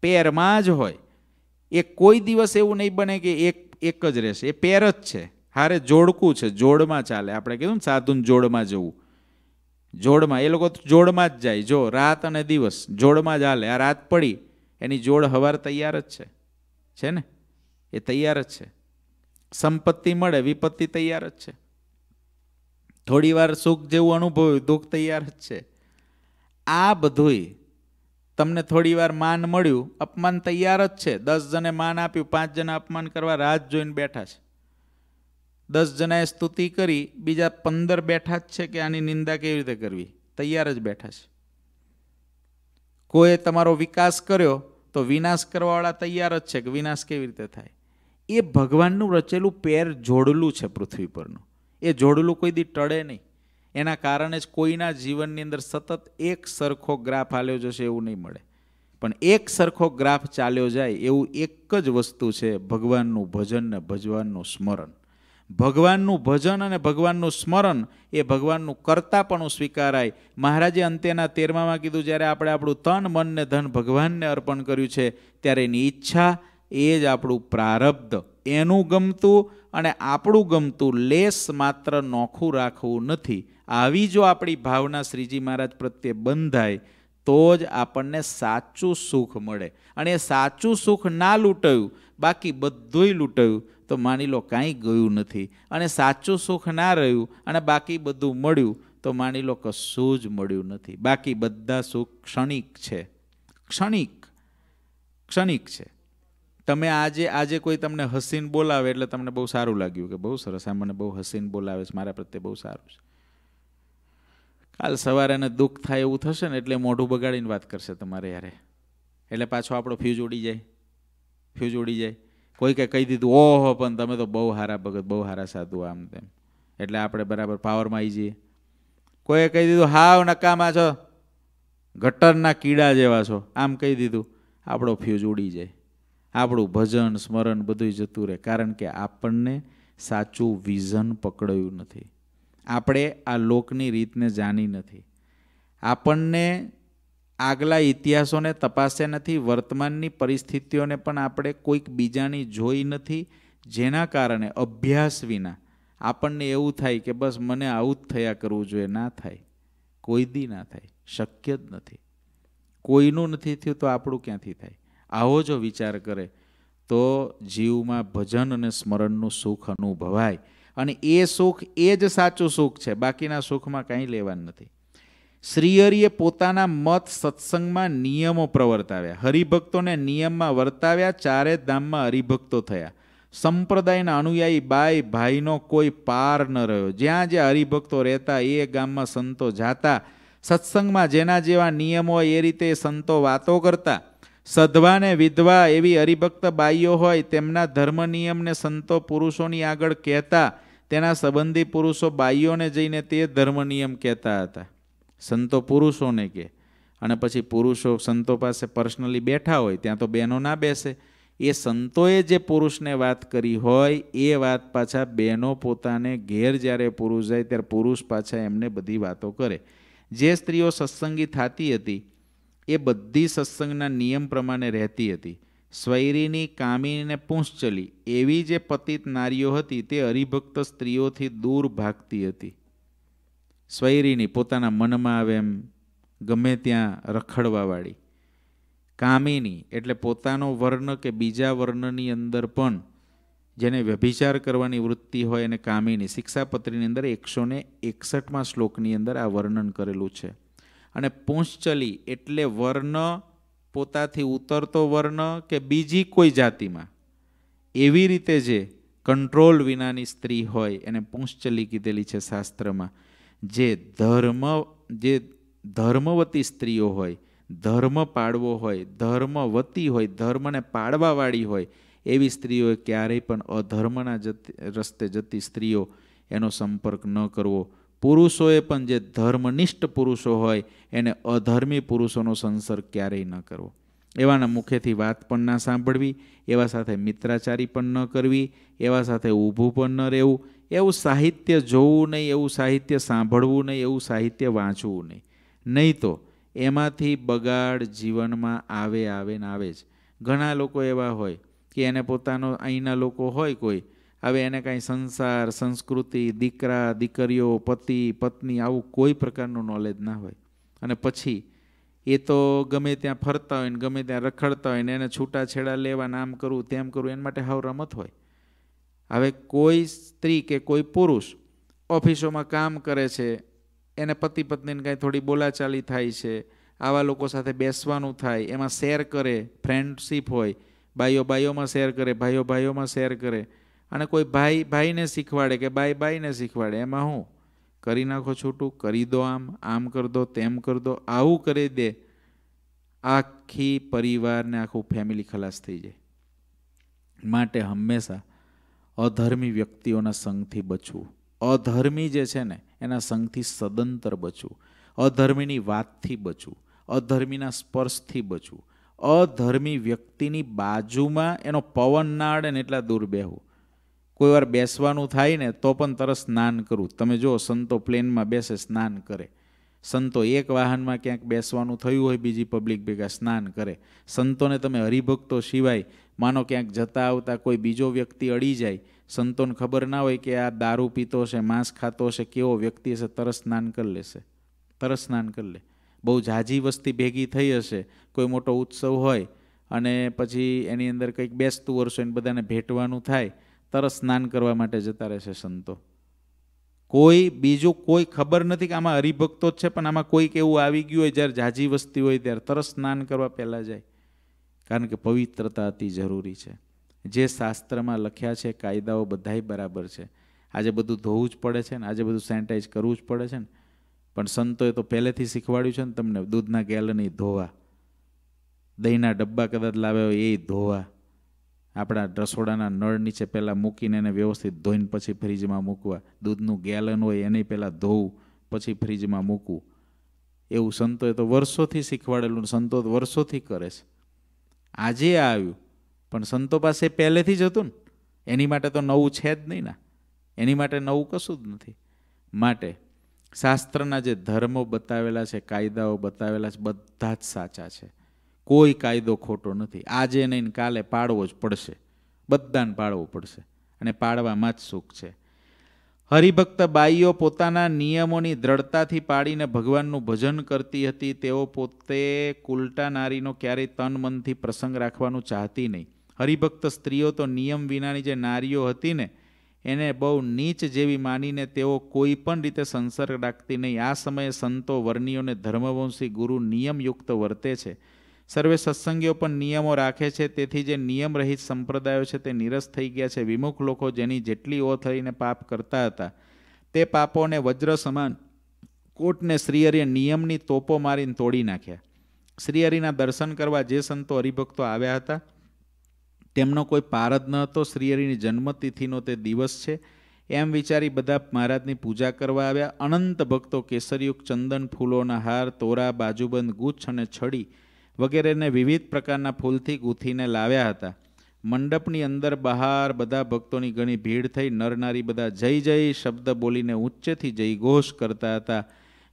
પેરમાં જ હોય એ કોઈ દિવસ એવું નહીં બને કે એક એક જ રહેશે એ પેર જ છે હારે જોડકું છે જોડમાં ચાલે આપણે કીધું ને સાધુન જોડમાં જવું જોડમાં એ લોકો જોડમાં જ જાય જો રાત અને દિવસ જોડમાં જ હાલે આ રાત પડી એની જોડ હવાર તૈયાર જ છે છે ને એ તૈયાર જ છે સંપત્તિ મળે વિપત્તિ તૈયાર જ છે થોડી વાર સુખ જેવું અનુભવ્યું દુઃખ તૈયાર જ છે આ બધુંય તમને થોડીવાર માન મળ્યું અપમાન તૈયાર જ છે દસ જણે માન આપ્યું પાંચ જણા અપમાન કરવા રાહ જોઈને બેઠા છે દસ જણાએ સ્તુતિ કરી બીજા પંદર બેઠા જ છે કે આની નિંદા કેવી રીતે કરવી તૈયાર જ બેઠા છે કોઈએ તમારો વિકાસ કર્યો તો વિનાશ કરવાવાળા તૈયાર જ છે કે વિનાશ કેવી રીતે થાય એ ભગવાનનું રચેલું પેર જોડલું છે પૃથ્વી પરનું એ જોડલું કોઈ દી ટળે નહીં એના કારણે જ કોઈના જીવનની અંદર સતત એક સરખો ગ્રાફ હાલ્યો જશે એવું નહીં મળે પણ એક સરખો ગ્રાફ ચાલ્યો જાય એવું એક જ વસ્તુ છે ભગવાનનું ભજન ને ભજવાનનું સ્મરણ ભગવાનનું ભજન અને ભગવાનનું સ્મરણ એ ભગવાનનું પણ સ્વીકારાય મહારાજે અંતેના તેરમામાં કીધું જ્યારે આપણે આપણું તન મન ને ધન ભગવાનને અર્પણ કર્યું છે ત્યારે એની ઈચ્છા એ જ આપણું પ્રારબ્ધ એનું ગમતું અને આપણું ગમતું લેસ માત્ર નોખું રાખવું નથી આવી જો આપણી ભાવના શ્રીજી મહારાજ પ્રત્યે બંધાય તો જ આપણને સાચું સુખ મળે અને એ સાચું સુખ ના લૂંટાયું બાકી બધુંય લૂંટાયું તો માની લો કાંઈ ગયું નથી અને સાચું સુખ ના રહ્યું અને બાકી બધું મળ્યું તો માની લો કશું જ મળ્યું નથી બાકી બધા સુખ ક્ષણિક છે ક્ષણિક ક્ષણિક છે તમે આજે આજે કોઈ તમને હસીન બોલાવે એટલે તમને બહુ સારું લાગ્યું કે બહુ સરસ આ મને બહુ હસીન બોલાવે છે મારા પ્રત્યે બહુ સારું છે કાલ સવારે એને દુઃખ થાય એવું થશે ને એટલે મોઢું બગાડીને વાત કરશે તમારે યારે એટલે પાછો આપણો ફ્યુઝ ઉડી જાય ફ્યુઝ ઉડી જાય કોઈ કંઈ કહી દીધું ઓહો પણ તમે તો બહુ હારા ભગત બહુ હારા સાધુ આમ તેમ એટલે આપણે બરાબર પાવરમાં આવી જઈએ કોઈએ કહી દીધું હાવ નકામા છો ગટરના કીડા જેવા છો આમ કહી દીધું આપણો ફ્યુઝ ઉડી જાય આપણું ભજન સ્મરણ બધું જતું રહે કારણ કે આપણને સાચું વિઝન પકડાયું નથી આપણે આ લોકની રીતને જાણી નથી આપણને આગલા ઇતિહાસોને તપાસ્યા નથી વર્તમાનની પરિસ્થિતિઓને પણ આપણે કોઈક બીજાની જોઈ નથી જેના કારણે અભ્યાસ વિના આપણને એવું થાય કે બસ મને આવું જ થયા કરવું જોઈએ ના થાય કોઈ દી ના થાય શક્ય જ નથી કોઈનું નથી થયું તો આપણું ક્યાંથી થાય આવો જો વિચાર કરે તો જીવમાં ભજન અને સ્મરણનું સુખ અનુભવાય અને એ સુખ એ જ સાચું સુખ છે બાકીના સુખમાં કાંઈ લેવાનું નથી શ્રીહરિએ પોતાના મત સત્સંગમાં નિયમો પ્રવર્તાવ્યા હરિભક્તોને નિયમમાં વર્તાવ્યા ચારે ધામમાં હરિભક્તો થયા સંપ્રદાયના અનુયાયી બાઈ ભાઈનો કોઈ પાર ન રહ્યો જ્યાં જ્યાં હરિભક્તો રહેતા એ ગામમાં સંતો જાતા સત્સંગમાં જેના જેવા નિયમો હોય એ રીતે સંતો વાતો કરતા સધવા ને વિધવા એવી હરિભક્ત બાઈઓ હોય તેમના ધર્મ નિયમને સંતો પુરુષોની આગળ કહેતા તેના સંબંધી પુરુષો બાઈઓને જઈને તે ધર્મ નિયમ કહેતા હતા સંતો પુરુષોને કે અને પછી પુરુષો સંતો પાસે પર્સનલી બેઠા હોય ત્યાં તો બહેનો ના બેસે એ સંતોએ જે પુરુષને વાત કરી હોય એ વાત પાછા બહેનો પોતાને ઘેર જ્યારે પુરુષ જાય ત્યારે પુરુષ પાછા એમને બધી વાતો કરે જે સ્ત્રીઓ સત્સંગી થતી હતી એ બધી સત્સંગના નિયમ પ્રમાણે રહેતી હતી સ્વૈરીની કામીને પૂંછચલી એવી જે પતિત નારીઓ હતી તે હરિભક્ત સ્ત્રીઓથી દૂર ભાગતી હતી સ્વૈરીની પોતાના મનમાં આવે એમ ગમે ત્યાં રખડવાવાળી કામિની એટલે પોતાનો વર્ણ કે બીજા વર્ણની અંદર પણ જેને વ્યભિચાર કરવાની વૃત્તિ હોય અને કામિની શિક્ષાપત્રીની અંદર એકસો ને એકસઠમાં શ્લોકની અંદર આ વર્ણન કરેલું છે અને પૌંશ્ચલી એટલે વર્ણ પોતાથી ઉતરતો વર્ણ કે બીજી કોઈ જાતિમાં એવી રીતે જે કંટ્રોલ વિનાની સ્ત્રી હોય એને પૌંશ્ચલી કીધેલી છે શાસ્ત્રમાં જે ધર્મ જે ધર્મવતી સ્ત્રીઓ હોય ધર્મ પાડવો હોય ધર્મવતી હોય ધર્મને પાડવાવાળી હોય એવી સ્ત્રીઓએ ક્યારેય પણ અધર્મના જતી રસ્તે જતી સ્ત્રીઓ એનો સંપર્ક ન કરવો પુરુષોએ પણ જે ધર્મનિષ્ઠ પુરુષો હોય એને અધર્મી પુરુષોનો સંસર્ગ ક્યારેય ન કરવો એવાના મુખેથી વાત પણ ના સાંભળવી એવા સાથે મિત્રાચારી પણ ન કરવી એવા સાથે ઊભું પણ ન રહેવું એવું સાહિત્ય જોવું નહીં એવું સાહિત્ય સાંભળવું નહીં એવું સાહિત્ય વાંચવું નહીં નહીં તો એમાંથી બગાડ જીવનમાં આવે આવે ને આવે જ ઘણા લોકો એવા હોય કે એને પોતાનો અહીંના લોકો હોય કોઈ હવે એને કાંઈ સંસાર સંસ્કૃતિ દીકરા દીકરીઓ પતિ પત્ની આવું કોઈ પ્રકારનું નોલેજ ના હોય અને પછી એ તો ગમે ત્યાં ફરતા હોય ને ગમે ત્યાં રખડતા હોય ને એને છૂટાછેડા લેવા નામ કરવું તેમ કરવું એના માટે હાવ રમત હોય હવે કોઈ સ્ત્રી કે કોઈ પુરુષ ઓફિસોમાં કામ કરે છે એને પતિ પત્નીને કાંઈ થોડી બોલાચાલી થાય છે આવા લોકો સાથે બેસવાનું થાય એમાં શેર કરે ફ્રેન્ડશીપ હોય બાયો ભાઈઓમાં શેર કરે ભાઈઓ ભાઈઓમાં શેર કરે અને કોઈ ભાઈ ભાઈને શીખવાડે કે બાઈ બાઈને શીખવાડે એમાં હું કરી નાખો છોટું કરી દો આમ આમ કરી દો તેમ કરી દો આવું કરી દે આખી પરિવારને આખું ફેમિલી ખલાસ થઈ જાય માટે હંમેશા અધર્મી વ્યક્તિઓના સંઘથી બચવું અધર્મી જે છે ને એના સંઘથી સદંતર બચવું અધર્મીની વાતથી બચવું અધર્મીના સ્પર્શથી બચવું અધર્મી વ્યક્તિની બાજુમાં એનો પવન ના અડે ને એટલા દૂર બેહવું કોઈ વાર બેસવાનું થાય ને તો પણ તરત સ્નાન કરું તમે જો સંતો પ્લેનમાં બેસે સ્નાન કરે સંતો એક વાહનમાં ક્યાંક બેસવાનું થયું હોય બીજી પબ્લિક ભેગા સ્નાન કરે સંતોને તમે હરિભક્તો સિવાય માનો ક્યાંક જતા આવતા કોઈ બીજો વ્યક્તિ અડી જાય સંતોને ખબર ના હોય કે આ દારૂ પીતો છે માંસ ખાતો છે કેવો વ્યક્તિ હશે તરસ સ્નાન કરી લેશે તરસ સ્નાન કરી લે બહુ ઝાઝી વસ્તી ભેગી થઈ હશે કોઈ મોટો ઉત્સવ હોય અને પછી એની અંદર કંઈક બેસતું વર્ષો એને બધાને ભેટવાનું થાય તરસ સ્નાન કરવા માટે જતા રહેશે સંતો કોઈ બીજું કોઈ ખબર નથી કે આમાં હરિભક્તો જ છે પણ આમાં કોઈક એવું આવી ગયું હોય જ્યારે ઝાઝી વસ્તી હોય ત્યારે તરસ સ્નાન કરવા પહેલાં જાય કારણ કે પવિત્રતા અતિ જરૂરી છે જે શાસ્ત્રમાં લખ્યા છે કાયદાઓ બધાય બરાબર છે આજે બધું ધોવું જ પડે છે ને આજે બધું સેનિટાઈઝ કરવું જ પડે છે ને પણ સંતોએ તો પહેલેથી શીખવાડ્યું છે ને તમને દૂધના ગેલની ધોવા દહીંના ડબ્બા કદાચ લાવ્યા હોય એ ધોવા આપણા રસોડાના નળ નીચે પહેલાં મૂકીને એને વ્યવસ્થિત ધોઈને પછી ફ્રીજમાં મૂકવા દૂધનું ગેલન હોય એને પહેલાં ધોવું પછી ફ્રીજમાં મૂકવું એવું સંતોએ તો વર્ષોથી શીખવાડેલું સંતો વર્ષોથી કરે છે આજે આવ્યું પણ સંતો પાસે પહેલેથી જ હતું ને એની માટે તો નવું છે જ નહીં ના એની માટે નવું કશું જ નથી માટે શાસ્ત્રના જે ધર્મો બતાવેલા છે કાયદાઓ બતાવેલા છે બધા જ સાચા છે કોઈ કાયદો ખોટો નથી આજે નહીં કાલે પાડવો જ પડશે બધાને પાડવો પડશે અને પાડવામાં જ સુખ છે હરિભક્ત બાઈઓ પોતાના નિયમોની દ્રઢતાથી પાડીને ભગવાનનું ભજન કરતી હતી તેઓ પોતે કુલટા નારીનો ક્યારેય તન મનથી પ્રસંગ રાખવાનું ચાહતી નહીં હરિભક્ત સ્ત્રીઓ તો નિયમ વિનાની જે નારીઓ હતી ને એને બહુ નીચ જેવી માનીને તેઓ કોઈ પણ રીતે સંસર્ગ રાખતી નહીં આ સમયે સંતો વર્ણીઓને ધર્મવંશી ગુરુ નિયમયુક્ત વર્તે છે સર્વે સત્સંગીઓ પણ નિયમો રાખે છે તેથી જે નિયમ રહિત સંપ્રદાયો છે તે નિરસ થઈ ગયા છે વિમુખ લોકો જેની જેટલી ઓ થઈને પાપ કરતા હતા તે પાપોને વજ્ર સમાન કોટને શ્રીહરિએ નિયમની તોપો મારીને તોડી નાખ્યા શ્રીહરિના દર્શન કરવા જે સંતો હરિભક્તો આવ્યા હતા તેમનો કોઈ પારદ ન હતો શ્રીહરિની જન્મતિથિનો તે દિવસ છે એમ વિચારી બધા મહારાજની પૂજા કરવા આવ્યા અનંત ભક્તો કેસરયુગ ચંદન ફૂલોના હાર તોરા બાજુબંધ ગુચ્છ અને છડી વગેરેને વિવિધ પ્રકારના ફૂલથી ગૂંથીને લાવ્યા હતા મંડપની અંદર બહાર બધા ભક્તોની ઘણી ભીડ થઈ નરનારી બધા જય જય શબ્દ બોલીને ઉચ્ચેથી જય ઘોષ કરતા હતા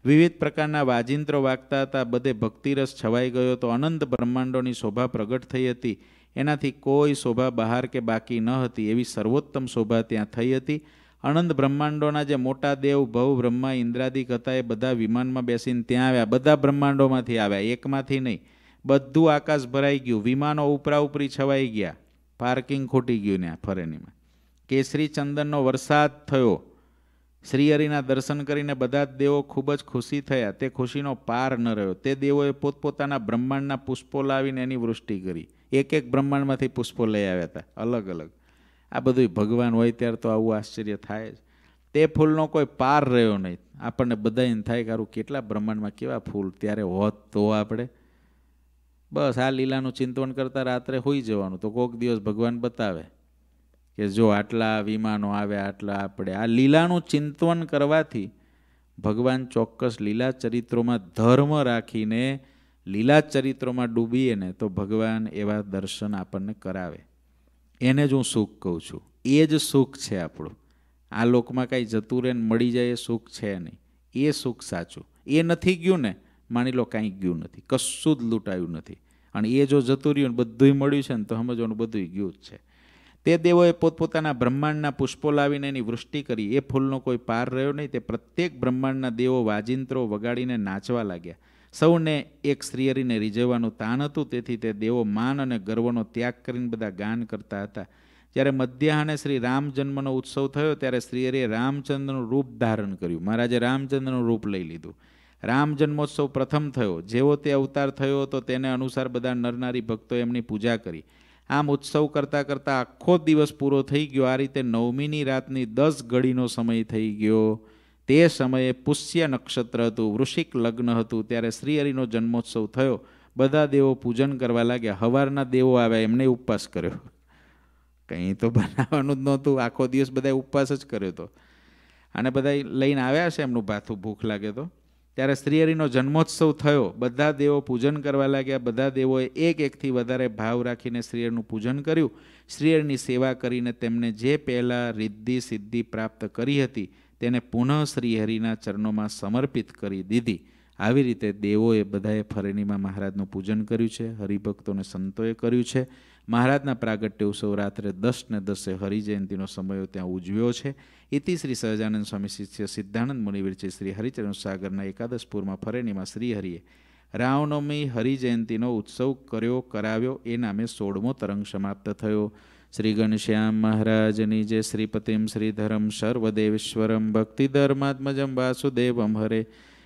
વિવિધ પ્રકારના વાજિંત્રો વાગતા હતા બધે ભક્તિરસ છવાઈ ગયો તો અનંત બ્રહ્માંડોની શોભા પ્રગટ થઈ હતી એનાથી કોઈ શોભા બહાર કે બાકી ન હતી એવી સર્વોત્તમ શોભા ત્યાં થઈ હતી અનંત બ્રહ્માંડોના જે મોટા દેવ ભવ બ્રહ્મા ઇન્દ્રાદિક હતા એ બધા વિમાનમાં બેસીને ત્યાં આવ્યા બધા બ્રહ્માંડોમાંથી આવ્યા એકમાંથી નહીં બધું આકાશ ભરાઈ ગયું વિમાનો ઉપરા ઉપરી છવાઈ ગયા પાર્કિંગ ખૂટી ગયું ને ફરેનીમાં કેસરી ચંદનનો વરસાદ થયો શ્રીહરિના દર્શન કરીને બધા જ દેવો ખૂબ જ ખુશી થયા તે ખુશીનો પાર ન રહ્યો તે દેવોએ પોતપોતાના બ્રહ્માંડના પુષ્પો લાવીને એની વૃષ્ટિ કરી એક એક બ્રહ્માંડમાંથી પુષ્પો લઈ આવ્યા હતા અલગ અલગ આ બધું ભગવાન હોય ત્યારે તો આવું આશ્ચર્ય થાય જ તે ફૂલનો કોઈ પાર રહ્યો નહીં આપણને બધા બધાને થાય કે કેટલા બ્રહ્માંડમાં કેવા ફૂલ ત્યારે હોત તો આપણે બસ આ લીલાનું ચિંતવન કરતાં રાત્રે હોઈ જવાનું તો કોઈક દિવસ ભગવાન બતાવે કે જો આટલા વિમાનો આવે આટલા આપણે આ લીલાનું ચિંતવન કરવાથી ભગવાન ચોક્કસ લીલા ચરિત્રોમાં ધર્મ રાખીને લીલા ચરિત્રોમાં ડૂબીએ ને તો ભગવાન એવા દર્શન આપણને કરાવે એને જ હું સુખ કહું છું એ જ સુખ છે આપણું આ લોકમાં કાંઈ જતું રહે મળી જાય એ સુખ છે નહીં એ સુખ સાચું એ નથી ગયું ને માની લો કાંઈ ગયું નથી કશું જ લૂંટાયું નથી અને એ જો જતું રહ્યું ને બધું મળ્યું છે ને તો સમજવાનું બધું ગયું જ છે તે દેવોએ પોતપોતાના બ્રહ્માંડના પુષ્પો લાવીને એની વૃષ્ટિ કરી એ ફૂલનો કોઈ પાર રહ્યો નહીં તે પ્રત્યેક બ્રહ્માંડના દેવો વાજિંત્રો વગાડીને નાચવા લાગ્યા સૌને એક શ્રીયરીને રીઝવવાનું તાન હતું તેથી તે દેવો માન અને ગર્વનો ત્યાગ કરીને બધા ગાન કરતા હતા જ્યારે મધ્યાહને શ્રી રામ જન્મનો ઉત્સવ થયો ત્યારે શ્રીયરીએ રામચંદ્રનું રૂપ ધારણ કર્યું મહારાજે રામચંદ્રનું રૂપ લઈ લીધું રામ જન્મોત્સવ પ્રથમ થયો જેવો તે અવતાર થયો હતો તેને અનુસાર બધા નરનારી ભક્તો એમની પૂજા કરી આમ ઉત્સવ કરતાં કરતાં આખો દિવસ પૂરો થઈ ગયો આ રીતે નવમીની રાતની દસ ઘડીનો સમય થઈ ગયો તે સમયે પુષ્ય નક્ષત્ર હતું વૃષિક લગ્ન હતું ત્યારે શ્રીહરિનો જન્મોત્સવ થયો બધા દેવો પૂજન કરવા લાગ્યા હવારના દેવો આવ્યા એમને ઉપવાસ કર્યો કંઈ તો બનાવવાનું જ નહોતું આખો દિવસ બધાએ ઉપવાસ જ કર્યો હતો અને બધા લઈને આવ્યા છે એમનું ભાથું ભૂખ લાગે તો ત્યારે શ્રીહરિનો જન્મોત્સવ થયો બધા દેવો પૂજન કરવા લાગ્યા બધા દેવોએ એક એકથી વધારે ભાવ રાખીને શ્રીહરનું પૂજન કર્યું શ્રીહરની સેવા કરીને તેમને જે પહેલાં રિદ્ધિ સિદ્ધિ પ્રાપ્ત કરી હતી તેને પુનઃ શ્રીહરિના ચરણોમાં સમર્પિત કરી દીધી આવી રીતે દેવોએ બધાએ ફરણીમાં મહારાજનું પૂજન કર્યું છે હરિભક્તોને સંતોએ કર્યું છે મહારાજના પ્રાગટ્ય ઉત્સવ રાત્રે દસ ને દસે હરિજયંતિનો સમયો ત્યાં ઉજવ્યો છે ઇતિ શ્રી સહજાનંદ સ્વામી શિષ્ય સિદ્ધાનંદ મુનિવિરચે શ્રી હરિચરણ સાગરના એકાદશપુરમાં ફરેણીમાં શ્રીહરિએ રામનવમી હરિજયંતિનો ઉત્સવ કર્યો કરાવ્યો એ નામે સોળમો તરંગ સમાપ્ત થયો શ્રી ગણશ્યામ મહારાજની જે શ્રીપતિમ શ્રીધરમ સર્વદેવેશ્વરમ ભક્તિ ધર્માત્મજમ વાસુદેવમ હરે